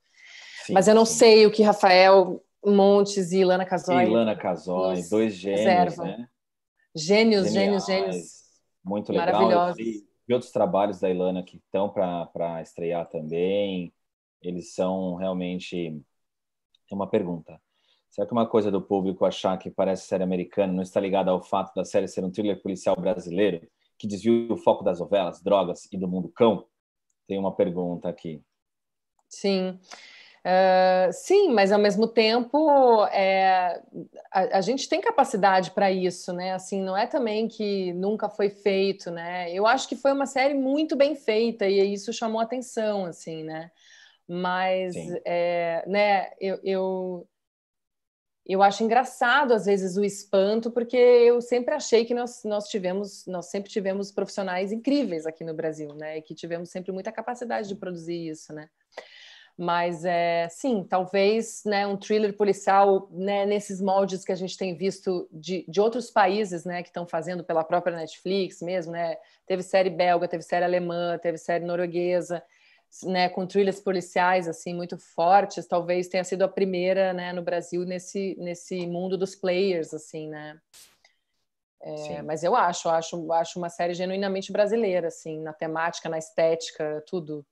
Sim, Mas eu não sim. sei o que Rafael Montes e Ilana Casoy. Ilana Casoy, dois gênios, reservam. né? Gênios, gênios, gênios. Muito legal. E, e outros trabalhos da Ilana que estão para estrear também eles são realmente é uma pergunta. Será que uma coisa do público achar que parece série americana não está ligada ao fato da série ser um thriller policial brasileiro que desvia o foco das novelas, drogas e do mundo cão? Tem uma pergunta aqui. Sim. Uh, sim, mas ao mesmo tempo é, a, a, gente tem capacidade para isso, né? Assim, não é também que nunca foi feito, né? Eu acho que foi uma série muito bem feita e isso chamou atenção, assim, né? Mas, é, né, eu, eu, eu acho engraçado, às vezes, o espanto, porque eu sempre achei que nós, nós tivemos, nós sempre tivemos profissionais incríveis aqui no Brasil, né? E que tivemos sempre muita capacidade de produzir isso, né? Mas é, sim, talvez né, um thriller policial né, nesses moldes que a gente tem visto de, de outros países né, que estão fazendo pela própria Netflix mesmo. Né? Teve série belga, teve série alemã, teve série norueguesa né, com trilhas policiais assim muito fortes, talvez tenha sido a primeira, né, no Brasil nesse nesse mundo dos players assim, né? É, mas eu acho, acho, acho uma série genuinamente brasileira assim, na temática, na estética, tudo.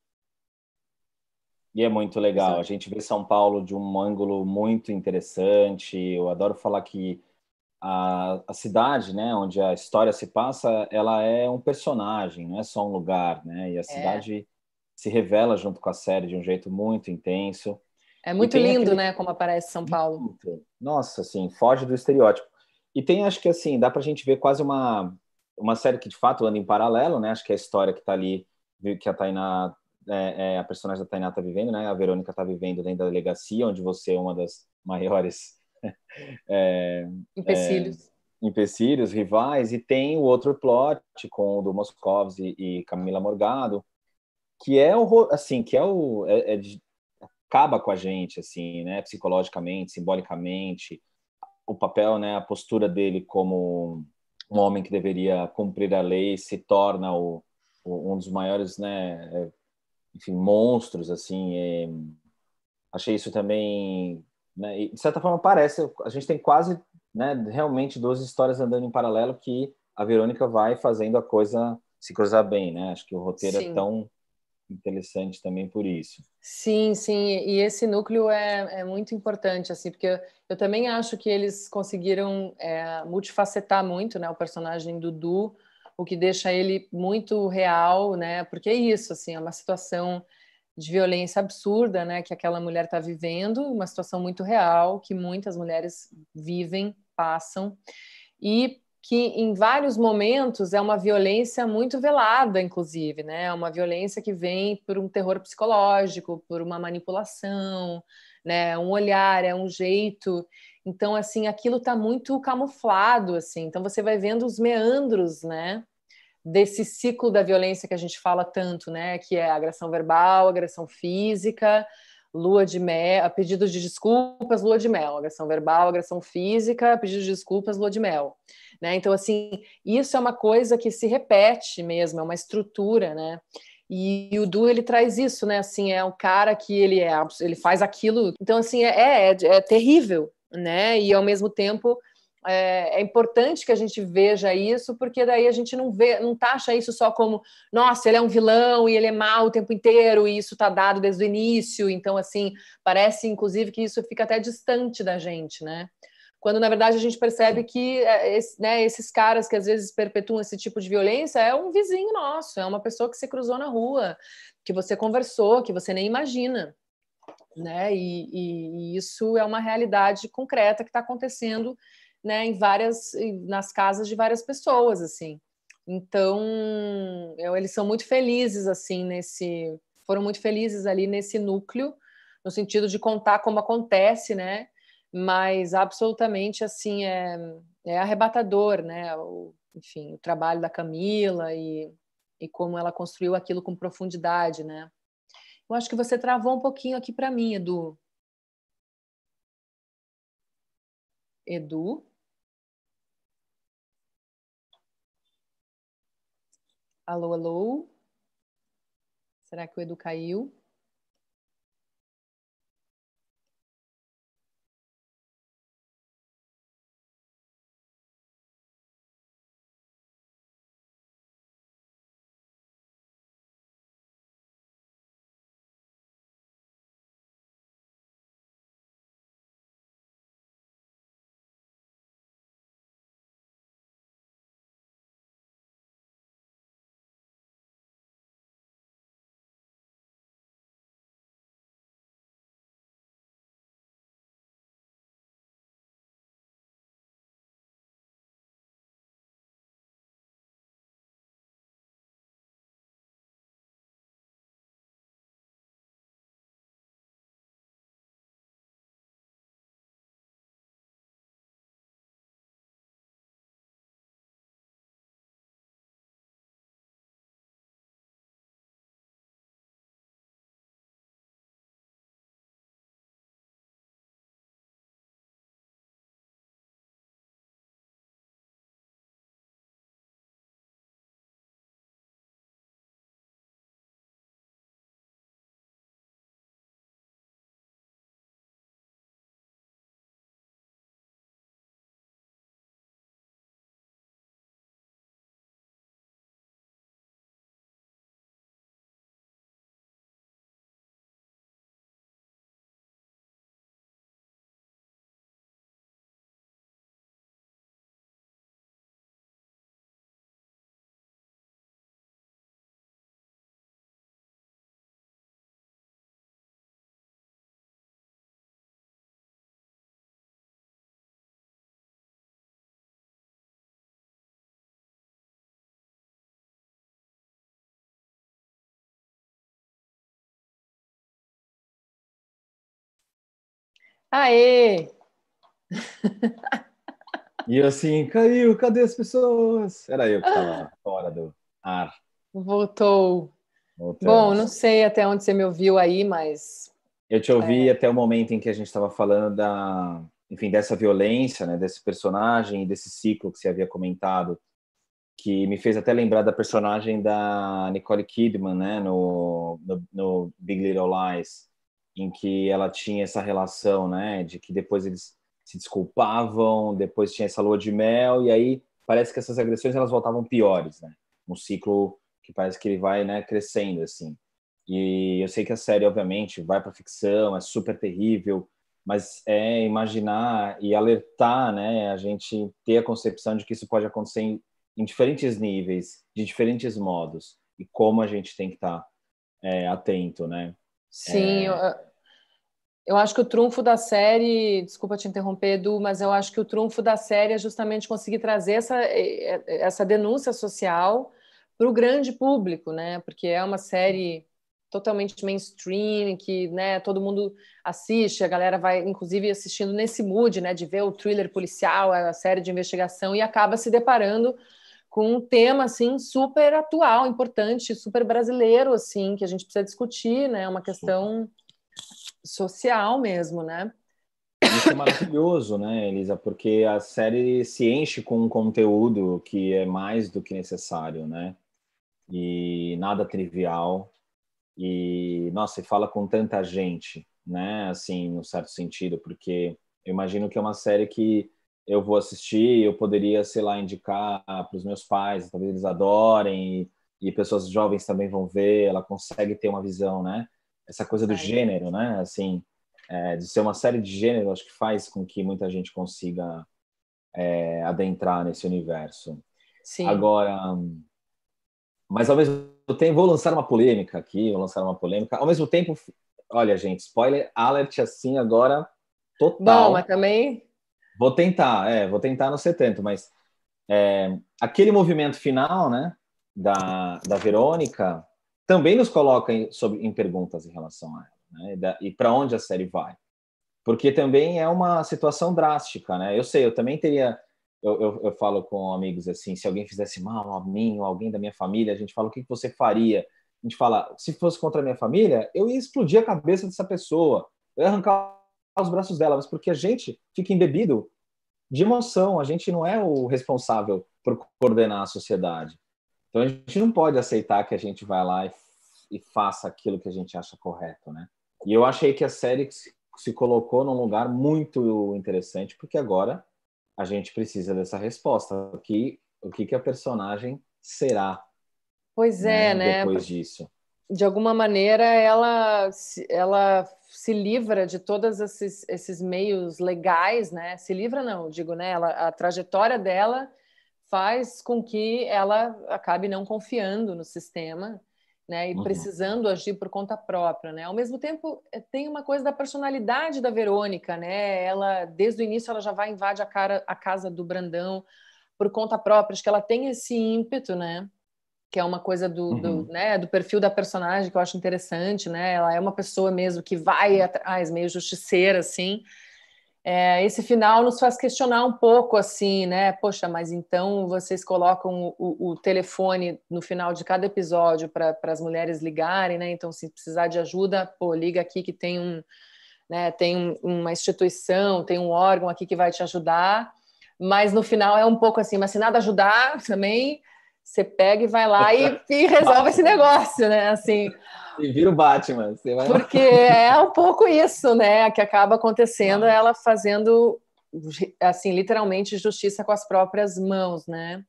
E é muito legal. A gente vê São Paulo de um ângulo muito interessante. Eu adoro falar que a, a, cidade, né, onde a história se passa, ela é um personagem, não é só um lugar, né? E a é. cidade se revela junto com a série de um jeito muito intenso. É muito lindo, aquele... né, como aparece São Paulo. Nossa, assim, foge do estereótipo. E tem, acho que assim, dá pra gente ver quase uma, uma série que de fato anda em paralelo, né? Acho que é a história que tá ali, que a Tainá, é, é, a personagem da Tainá tá vivendo, né? A Verônica tá vivendo dentro da delegacia, onde você é uma das maiores... é, empecilhos. É, empecilhos, rivais. E tem o outro plot com o do Moscovis e Camila Morgado, que é o assim, que é o é, é de, acaba com a gente assim, né, psicologicamente, simbolicamente, o papel, né, a postura dele como um homem que deveria cumprir a lei se torna o, o um dos maiores, né, é, enfim, monstros assim. achei isso também, né, e, de certa forma parece, a gente tem quase, né, realmente duas histórias andando em paralelo que a Verônica vai fazendo a coisa se cruzar bem, né? Acho que o roteiro é Sim. é tão interessante também por isso. Sim, sim, e esse núcleo é, é muito importante, assim, porque eu, eu também acho que eles conseguiram é, multifacetar muito, né, o personagem do Dudu, o que deixa ele muito real, né, porque é isso, assim, é uma situação de violência absurda, né, que aquela mulher está vivendo, uma situação muito real, que muitas mulheres vivem, passam, e que em vários momentos é uma violência muito velada, inclusive, né? É uma violência que vem por um terror psicológico, por uma manipulação, né? Um olhar, é um jeito. Então, assim, aquilo está muito camuflado, assim. Então, você vai vendo os meandros, né? Desse ciclo da violência que a gente fala tanto, né? Que é agressão verbal, agressão física, lua de mel, pedidos de desculpas, lua de mel, agressão verbal, agressão física, pedidos de desculpas, lua de mel. Né? Então, assim, isso é uma coisa que se repete mesmo, é uma estrutura, né? E, o Du ele traz isso, né? Assim, é um cara que ele é, ele faz aquilo. Então, assim, é, é, é, é terrível, né? E ao mesmo tempo é, é, importante que a gente veja isso, porque daí a gente não vê, não taxa isso só como, nossa, ele é um vilão e ele é mal o tempo inteiro e isso está dado desde o início. Então, assim, parece inclusive que isso fica até distante da gente, né? quando na verdade a gente percebe que é, né, esses caras que às vezes perpetuam esse tipo de violência é um vizinho nosso, é uma pessoa que se cruzou na rua, que você conversou, que você nem imagina. Né? E, e, e isso é uma realidade concreta que está acontecendo né, em várias, nas casas de várias pessoas, assim. Então, eu, eles são muito felizes, assim, nesse... Foram muito felizes ali nesse núcleo, no sentido de contar como acontece, né? mas absolutamente assim é, é arrebatador, né? O, enfim, o trabalho da Camila e, e como ela construiu aquilo com profundidade, né? Eu acho que você travou um pouquinho aqui para mim, Edu. Edu? Alô, alô? Será que o Edu caiu? Aê! E assim, caiu, cadê as pessoas? Era eu que estava ah. fora do ar. Voltou. Voltamos. Bom, não sei até onde você me ouviu aí, mas. Eu te ouvi é. até o momento em que a gente estava falando da, enfim, dessa violência, né, desse personagem, desse ciclo que você havia comentado, que me fez até lembrar da personagem da Nicole Kidman, né, no, no, no Big Little Lies em que ela tinha essa relação, né, de que depois eles se desculpavam, depois tinha essa lua de mel e aí parece que essas agressões elas voltavam piores, né? Um ciclo que parece que ele vai, né, crescendo assim. E eu sei que a série obviamente vai para ficção, é super terrível, mas é imaginar e alertar, né, a gente ter a concepção de que isso pode acontecer em, em diferentes níveis, de diferentes modos e como a gente tem que estar tá, é, atento, né? Sim, é... eu, eu acho que o trunfo da série, desculpa te interromper, Edu, mas eu acho que o trunfo da série é justamente conseguir trazer essa, essa denúncia social para o grande público, né? Porque é uma série totalmente mainstream, que né, todo mundo assiste, a galera vai, inclusive, assistindo nesse mood, né? De ver o thriller policial, a série de investigação, e acaba se deparando com um tema assim super atual, importante, super brasileiro assim, que a gente precisa discutir, né? É uma questão social mesmo, né? Isso é maravilhoso, né, Elisa? Porque a série se enche com um conteúdo que é mais do que necessário, né? E nada trivial. E, nossa, e fala com tanta gente, né? Assim, no certo sentido, porque eu imagino que é uma série que eu vou assistir, eu poderia, sei lá, indicar para os meus pais, talvez eles adorem, e, e, pessoas jovens também vão ver, ela consegue ter uma visão, né? Essa coisa do gênero, né? Assim, é, de ser uma série de gênero, acho que faz com que muita gente consiga é, adentrar nesse universo. Sim. Agora, mas ao mesmo tempo, vou lançar uma polêmica aqui, vou lançar uma polêmica. Ao mesmo tempo, olha, gente, spoiler alert assim agora, total. Bom, mas também Vou tentar, é, vou tentar no 70, mas é, aquele movimento final, né, da, da Verônica, também nos coloca em, sobre, em perguntas em relação a ela, né, e, da, e para onde a série vai. Porque também é uma situação drástica, né? Eu sei, eu também teria. Eu, eu, eu falo com amigos assim: se alguém fizesse mal a mim ou alguém da minha família, a gente fala o que, que você faria. A gente fala: se fosse contra a minha família, eu ia explodir a cabeça dessa pessoa, eu ia arrancar aos braços dela, mas porque a gente fica embebido de emoção, a gente não é o responsável por coordenar a sociedade. Então a gente não pode aceitar que a gente vai lá e, e faça aquilo que a gente acha correto, né? E eu achei que a série se, se colocou num lugar muito interessante, porque agora a gente precisa dessa resposta, o que o que, que a personagem será. Pois é, né? né? Depois disso de alguma maneira, ela, ela se livra de todos esses, esses meios legais, né? Se livra, não, digo, né? Ela, a trajetória dela faz com que ela acabe não confiando no sistema, né? E uhum. precisando agir por conta própria, né? Ao mesmo tempo, eh, tem uma coisa da personalidade da Verônica, né? Ela, desde o início, ela já vai invade a, cara, a casa do Brandão por conta própria, acho que ela tem esse ímpeto, né? que é uma coisa do, uhum. do, né, do perfil da personagem que eu acho interessante, né? Ela é uma pessoa mesmo que vai atrás, meio justiceira, assim. É, esse final nos faz questionar um pouco, assim, né? Poxa, mas então vocês colocam o, o telefone no final de cada episódio para as mulheres ligarem, né? Então, se precisar de ajuda, pô, liga aqui que tem um, né? Tem uma instituição, tem um órgão aqui que vai te ajudar. Mas no final é um pouco assim, mas se nada ajudar também você pega e vai lá e, e resolve esse negócio, né? Assim. E vira o Batman. Vai... Porque é um pouco isso, né? Que acaba acontecendo, ela fazendo, assim, literalmente justiça com as próprias mãos, né?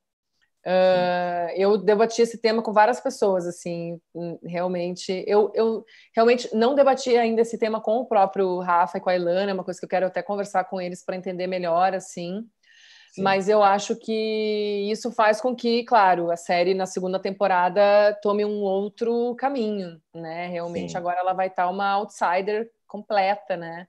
Uh, eu debati esse tema com várias pessoas, assim, realmente. Eu, eu realmente não debati ainda esse tema com o próprio Rafa e com a Ilana, é uma coisa que eu quero até conversar com eles para entender melhor, assim. Mas eu acho que isso faz com que, claro, a série na segunda temporada tome um outro caminho, né? Realmente Sim. agora ela vai estar uma outsider completa, né?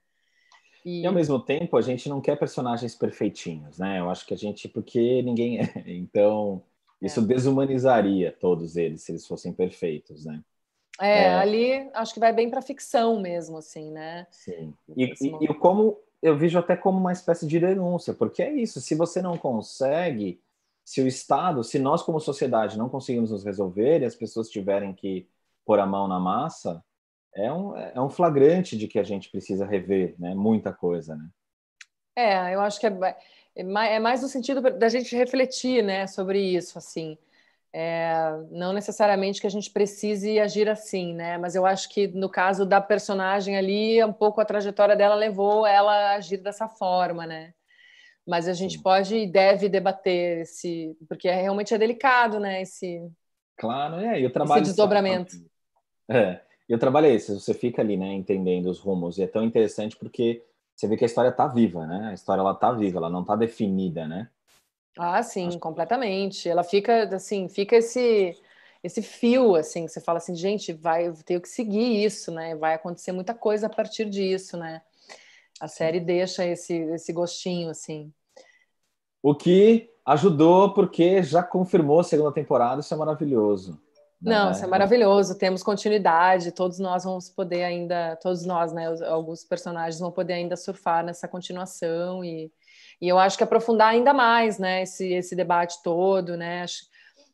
E... e... ao mesmo tempo, a gente não quer personagens perfeitinhos, né? Eu acho que a gente, porque ninguém é. Então, é. isso é. desumanizaria todos eles se eles fossem perfeitos, né? É, é... ali acho que vai bem para ficção mesmo, assim, né? Sim. E, e, e como eu vejo até como uma espécie de denúncia, porque é isso, se você não consegue, se o Estado, se nós como sociedade não conseguimos nos resolver e as pessoas tiverem que pôr a mão na massa, é um, é um flagrante de que a gente precisa rever né? muita coisa. Né? É, eu acho que é, é, é mais no sentido da gente refletir né, sobre isso, assim. É, não necessariamente que a gente precise agir assim, né? Mas eu acho que no caso da personagem ali, um pouco a trajetória dela levou ela a agir dessa forma, né? Mas a gente Sim. pode e deve debater esse, porque é, realmente é delicado, né? Esse, claro, é. E o trabalho esse desdobramento. Né? É. E o trabalho é esse. Você fica ali, né? Entendendo os rumos e é tão interessante porque você vê que a história está viva, né? A história ela está viva, ela não está definida, né? Ah, sim, Acho... completamente. Ela fica assim, fica esse esse fio assim, que você fala assim, gente, vai, eu tenho que seguir isso, né? Vai acontecer muita coisa a partir disso, né? A série deixa esse esse gostinho assim. O que ajudou porque já confirmou a segunda temporada, isso é maravilhoso. Né? Não, isso é maravilhoso. Temos continuidade. Todos nós vamos poder ainda, todos nós, né? Alguns personagens vão poder ainda surfar nessa continuação e e eu acho que aprofundar ainda mais, né, esse, esse debate todo, né,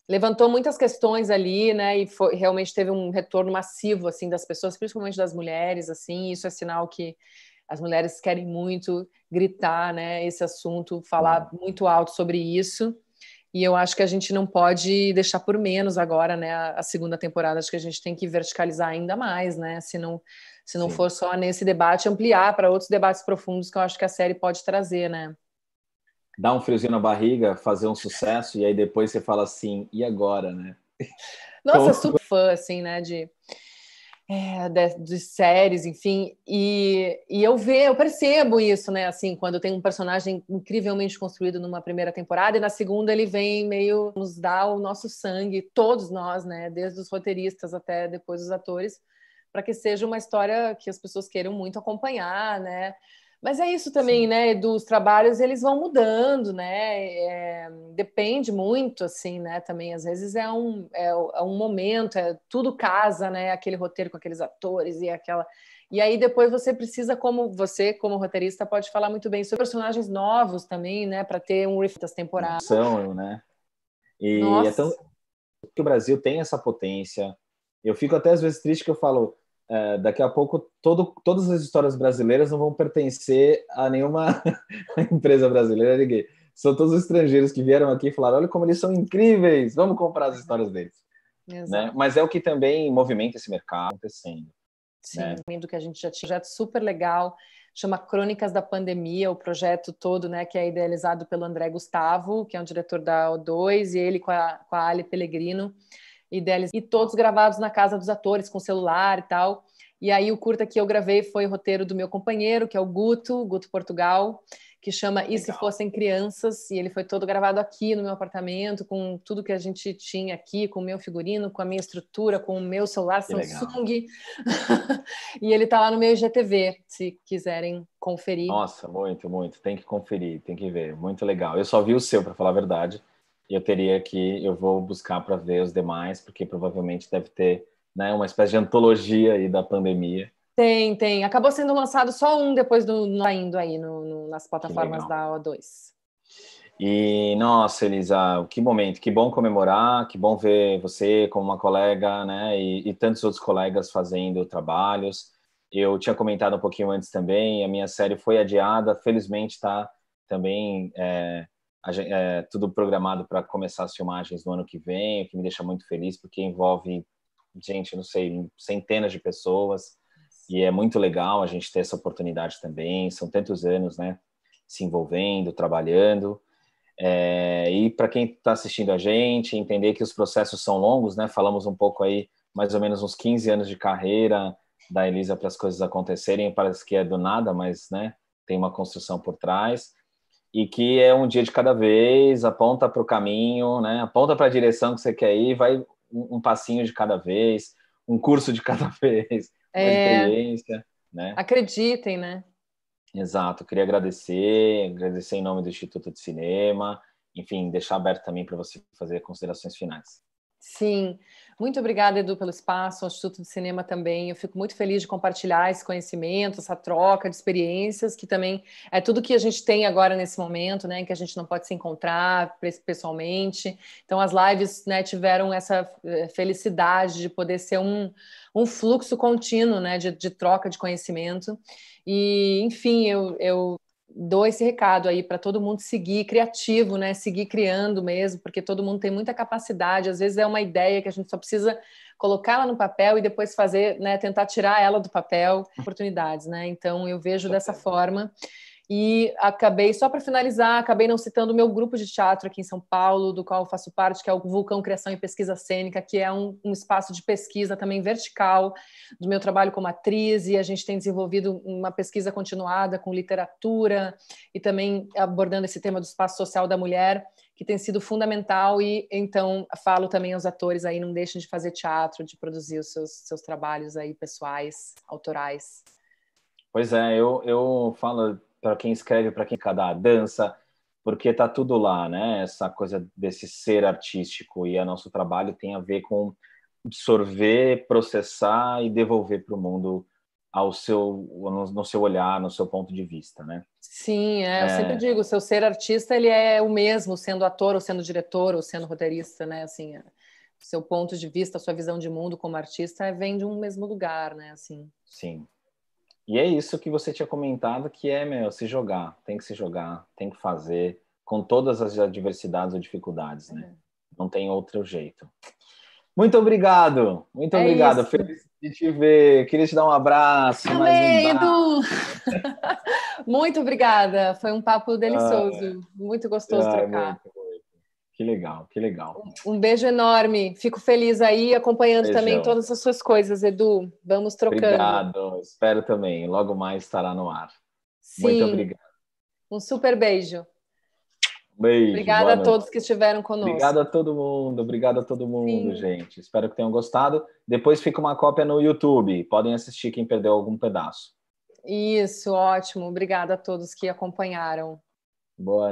levantou muitas questões ali, né, e foi, realmente teve um retorno massivo, assim, das pessoas, principalmente das mulheres, assim, isso é sinal que as mulheres querem muito gritar, né, esse assunto, falar uhum. muito alto sobre isso, e eu acho que a gente não pode deixar por menos agora, né? A segunda temporada, acho que a gente tem que verticalizar ainda mais, né? Se não, se não Sim. for só nesse debate, ampliar para outros debates profundos que eu acho que a série pode trazer, né? dá um friozinho na barriga, fazer um sucesso, e aí depois você fala assim, e agora, né? Nossa, Como... Então, super fã, assim, né? De, é, de, de, séries, enfim. E, e eu vejo, eu percebo isso, né? Assim, quando tem um personagem incrivelmente construído numa primeira temporada e na segunda ele vem meio nos dar o nosso sangue, todos nós, né? Desde os roteiristas até depois os atores, para que seja uma história que as pessoas queiram muito acompanhar, né? Mas é isso também, Sim. né, Dos trabalhos eles vão mudando, né? É, depende muito, assim, né? Também às vezes é um, é, é um momento, é, tudo casa, né? Aquele roteiro com aqueles atores e aquela. E aí depois você precisa, como você, como roteirista, pode falar muito bem sobre personagens novos também, né? Para ter um riff das temporadas. São, né? E Nossa. é tão que o Brasil tem essa potência. Eu fico até às vezes triste que eu falo, é, daqui a pouco todo, todas as histórias brasileiras não vão pertencer a nenhuma empresa brasileira, ninguém. São todos os estrangeiros que vieram aqui e falaram: olha como eles são incríveis, vamos comprar as histórias deles. Né? Mas é o que também movimenta esse mercado acontecendo. Sim, né? do que a gente já tinha. Um projeto super legal, chama Crônicas da Pandemia, o projeto todo, né, que é idealizado pelo André Gustavo, que é um diretor da O2, e ele com a, com a Ali Pellegrino e deles, e todos gravados na casa dos atores com celular e tal. E aí o curta que eu gravei foi o roteiro do meu companheiro, que é o Guto, Guto Portugal, que chama E Se Fossem Crianças, e ele foi todo gravado aqui no meu apartamento, com tudo que a gente tinha aqui, com o meu figurino, com a minha estrutura, com o meu celular Samsung. e ele tá lá no meu IGTV, se quiserem conferir. Nossa, muito, muito. Tem que conferir, tem que ver. Muito legal. Eu só vi o seu, para falar a verdade eu teria que eu vou buscar para ver os demais, porque provavelmente deve ter né, uma espécie de antologia aí da pandemia. Tem, tem. Acabou sendo lançado só um depois do saindo aí no, no, nas plataformas da O2. E nossa, Elisa, que momento, que bom comemorar, que bom ver você como uma colega, né, e, e tantos outros colegas fazendo trabalhos. Eu tinha comentado um pouquinho antes também, a minha série foi adiada, felizmente está também é, Gente, é, tudo programado para começar as filmagens no ano que vem, o que me deixa muito feliz, porque envolve, gente, não sei, centenas de pessoas, e é muito legal a gente ter essa oportunidade também. São tantos anos, né, se envolvendo, trabalhando. É, e para quem está assistindo a gente, entender que os processos são longos, né? Falamos um pouco aí, mais ou menos uns 15 anos de carreira da Elisa para as coisas acontecerem. Parece que é do nada, mas né, tem uma construção por trás e que é um dia de cada vez, aponta para o caminho, né? aponta para a direção que você quer ir, vai um, passinho de cada vez, um curso de cada vez, uma é... experiência. Né? Acreditem, né? Exato, queria agradecer, agradecer em nome do Instituto de Cinema, enfim, deixar aberto também para você fazer considerações finais. Sim, muito obrigada, Edu, pelo espaço, ao Instituto de Cinema também. Eu fico muito feliz de compartilhar esse conhecimento, essa troca de experiências, que também é tudo que a gente tem agora nesse momento, né, em que a gente não pode se encontrar pessoalmente. Então, as lives né, tiveram essa eh, felicidade de poder ser um, um fluxo contínuo né, de, de troca de conhecimento. E, enfim, eu, eu dou esse recado aí para todo mundo seguir criativo, né? Seguir criando mesmo, porque todo mundo tem muita capacidade. Às vezes é uma ideia que a gente só precisa colocar ela no papel e depois fazer, né? Tentar tirar ela do papel, oportunidades, né? Então eu vejo dessa forma. E acabei, só para finalizar, acabei não citando o meu grupo de teatro aqui em São Paulo, do qual faço parte, que é o Vulcão Criação e Pesquisa Cênica, que é um, um, espaço de pesquisa também vertical do meu trabalho como atriz, e a gente tem desenvolvido uma pesquisa continuada com literatura e também abordando esse tema do espaço social da mulher, que tem sido fundamental. E então falo também aos atores aí, não deixem de fazer teatro, de produzir os seus, seus trabalhos aí pessoais, autorais. Pois é, eu, eu falo para quem escreve, para quem cada dança, porque tá tudo lá, né? Essa coisa desse ser artístico e o nosso trabalho tem a ver com absorver, processar e devolver para o mundo ao seu no, no, seu olhar, no seu ponto de vista, né? Sim, é, é... eu sempre digo, seu ser artista ele é o mesmo sendo ator ou sendo diretor ou sendo roteirista, né? Assim, é, seu ponto de vista, sua visão de mundo como artista é, vem de um mesmo lugar, né? Assim. Sim, e é isso que você tinha comentado, que é, meu, se jogar, tem que se jogar, tem que fazer, com todas as adversidades ou dificuldades, né? É. Não tem outro jeito. Muito obrigado, muito é obrigado. Isso. Feliz de te ver. Queria te dar um abraço. mais um Edu! muito obrigada, foi um papo ah, delicioso, ah, muito gostoso ah, trocar. muito que legal, que legal. Um, beijo enorme. Fico feliz aí, acompanhando Beijão. também todas as suas coisas, Edu. Vamos trocando. Obrigado, espero também. Logo mais estará no ar. Sim. Muito obrigado. Um super beijo. Beijo. Obrigada a todos que estiveram conosco. Obrigado a todo mundo, obrigado a todo mundo, Sim. gente. Espero que tenham gostado. Depois fica uma cópia no YouTube. Podem assistir quem perdeu algum pedaço. Isso, ótimo. Obrigada a todos que acompanharam. Boa.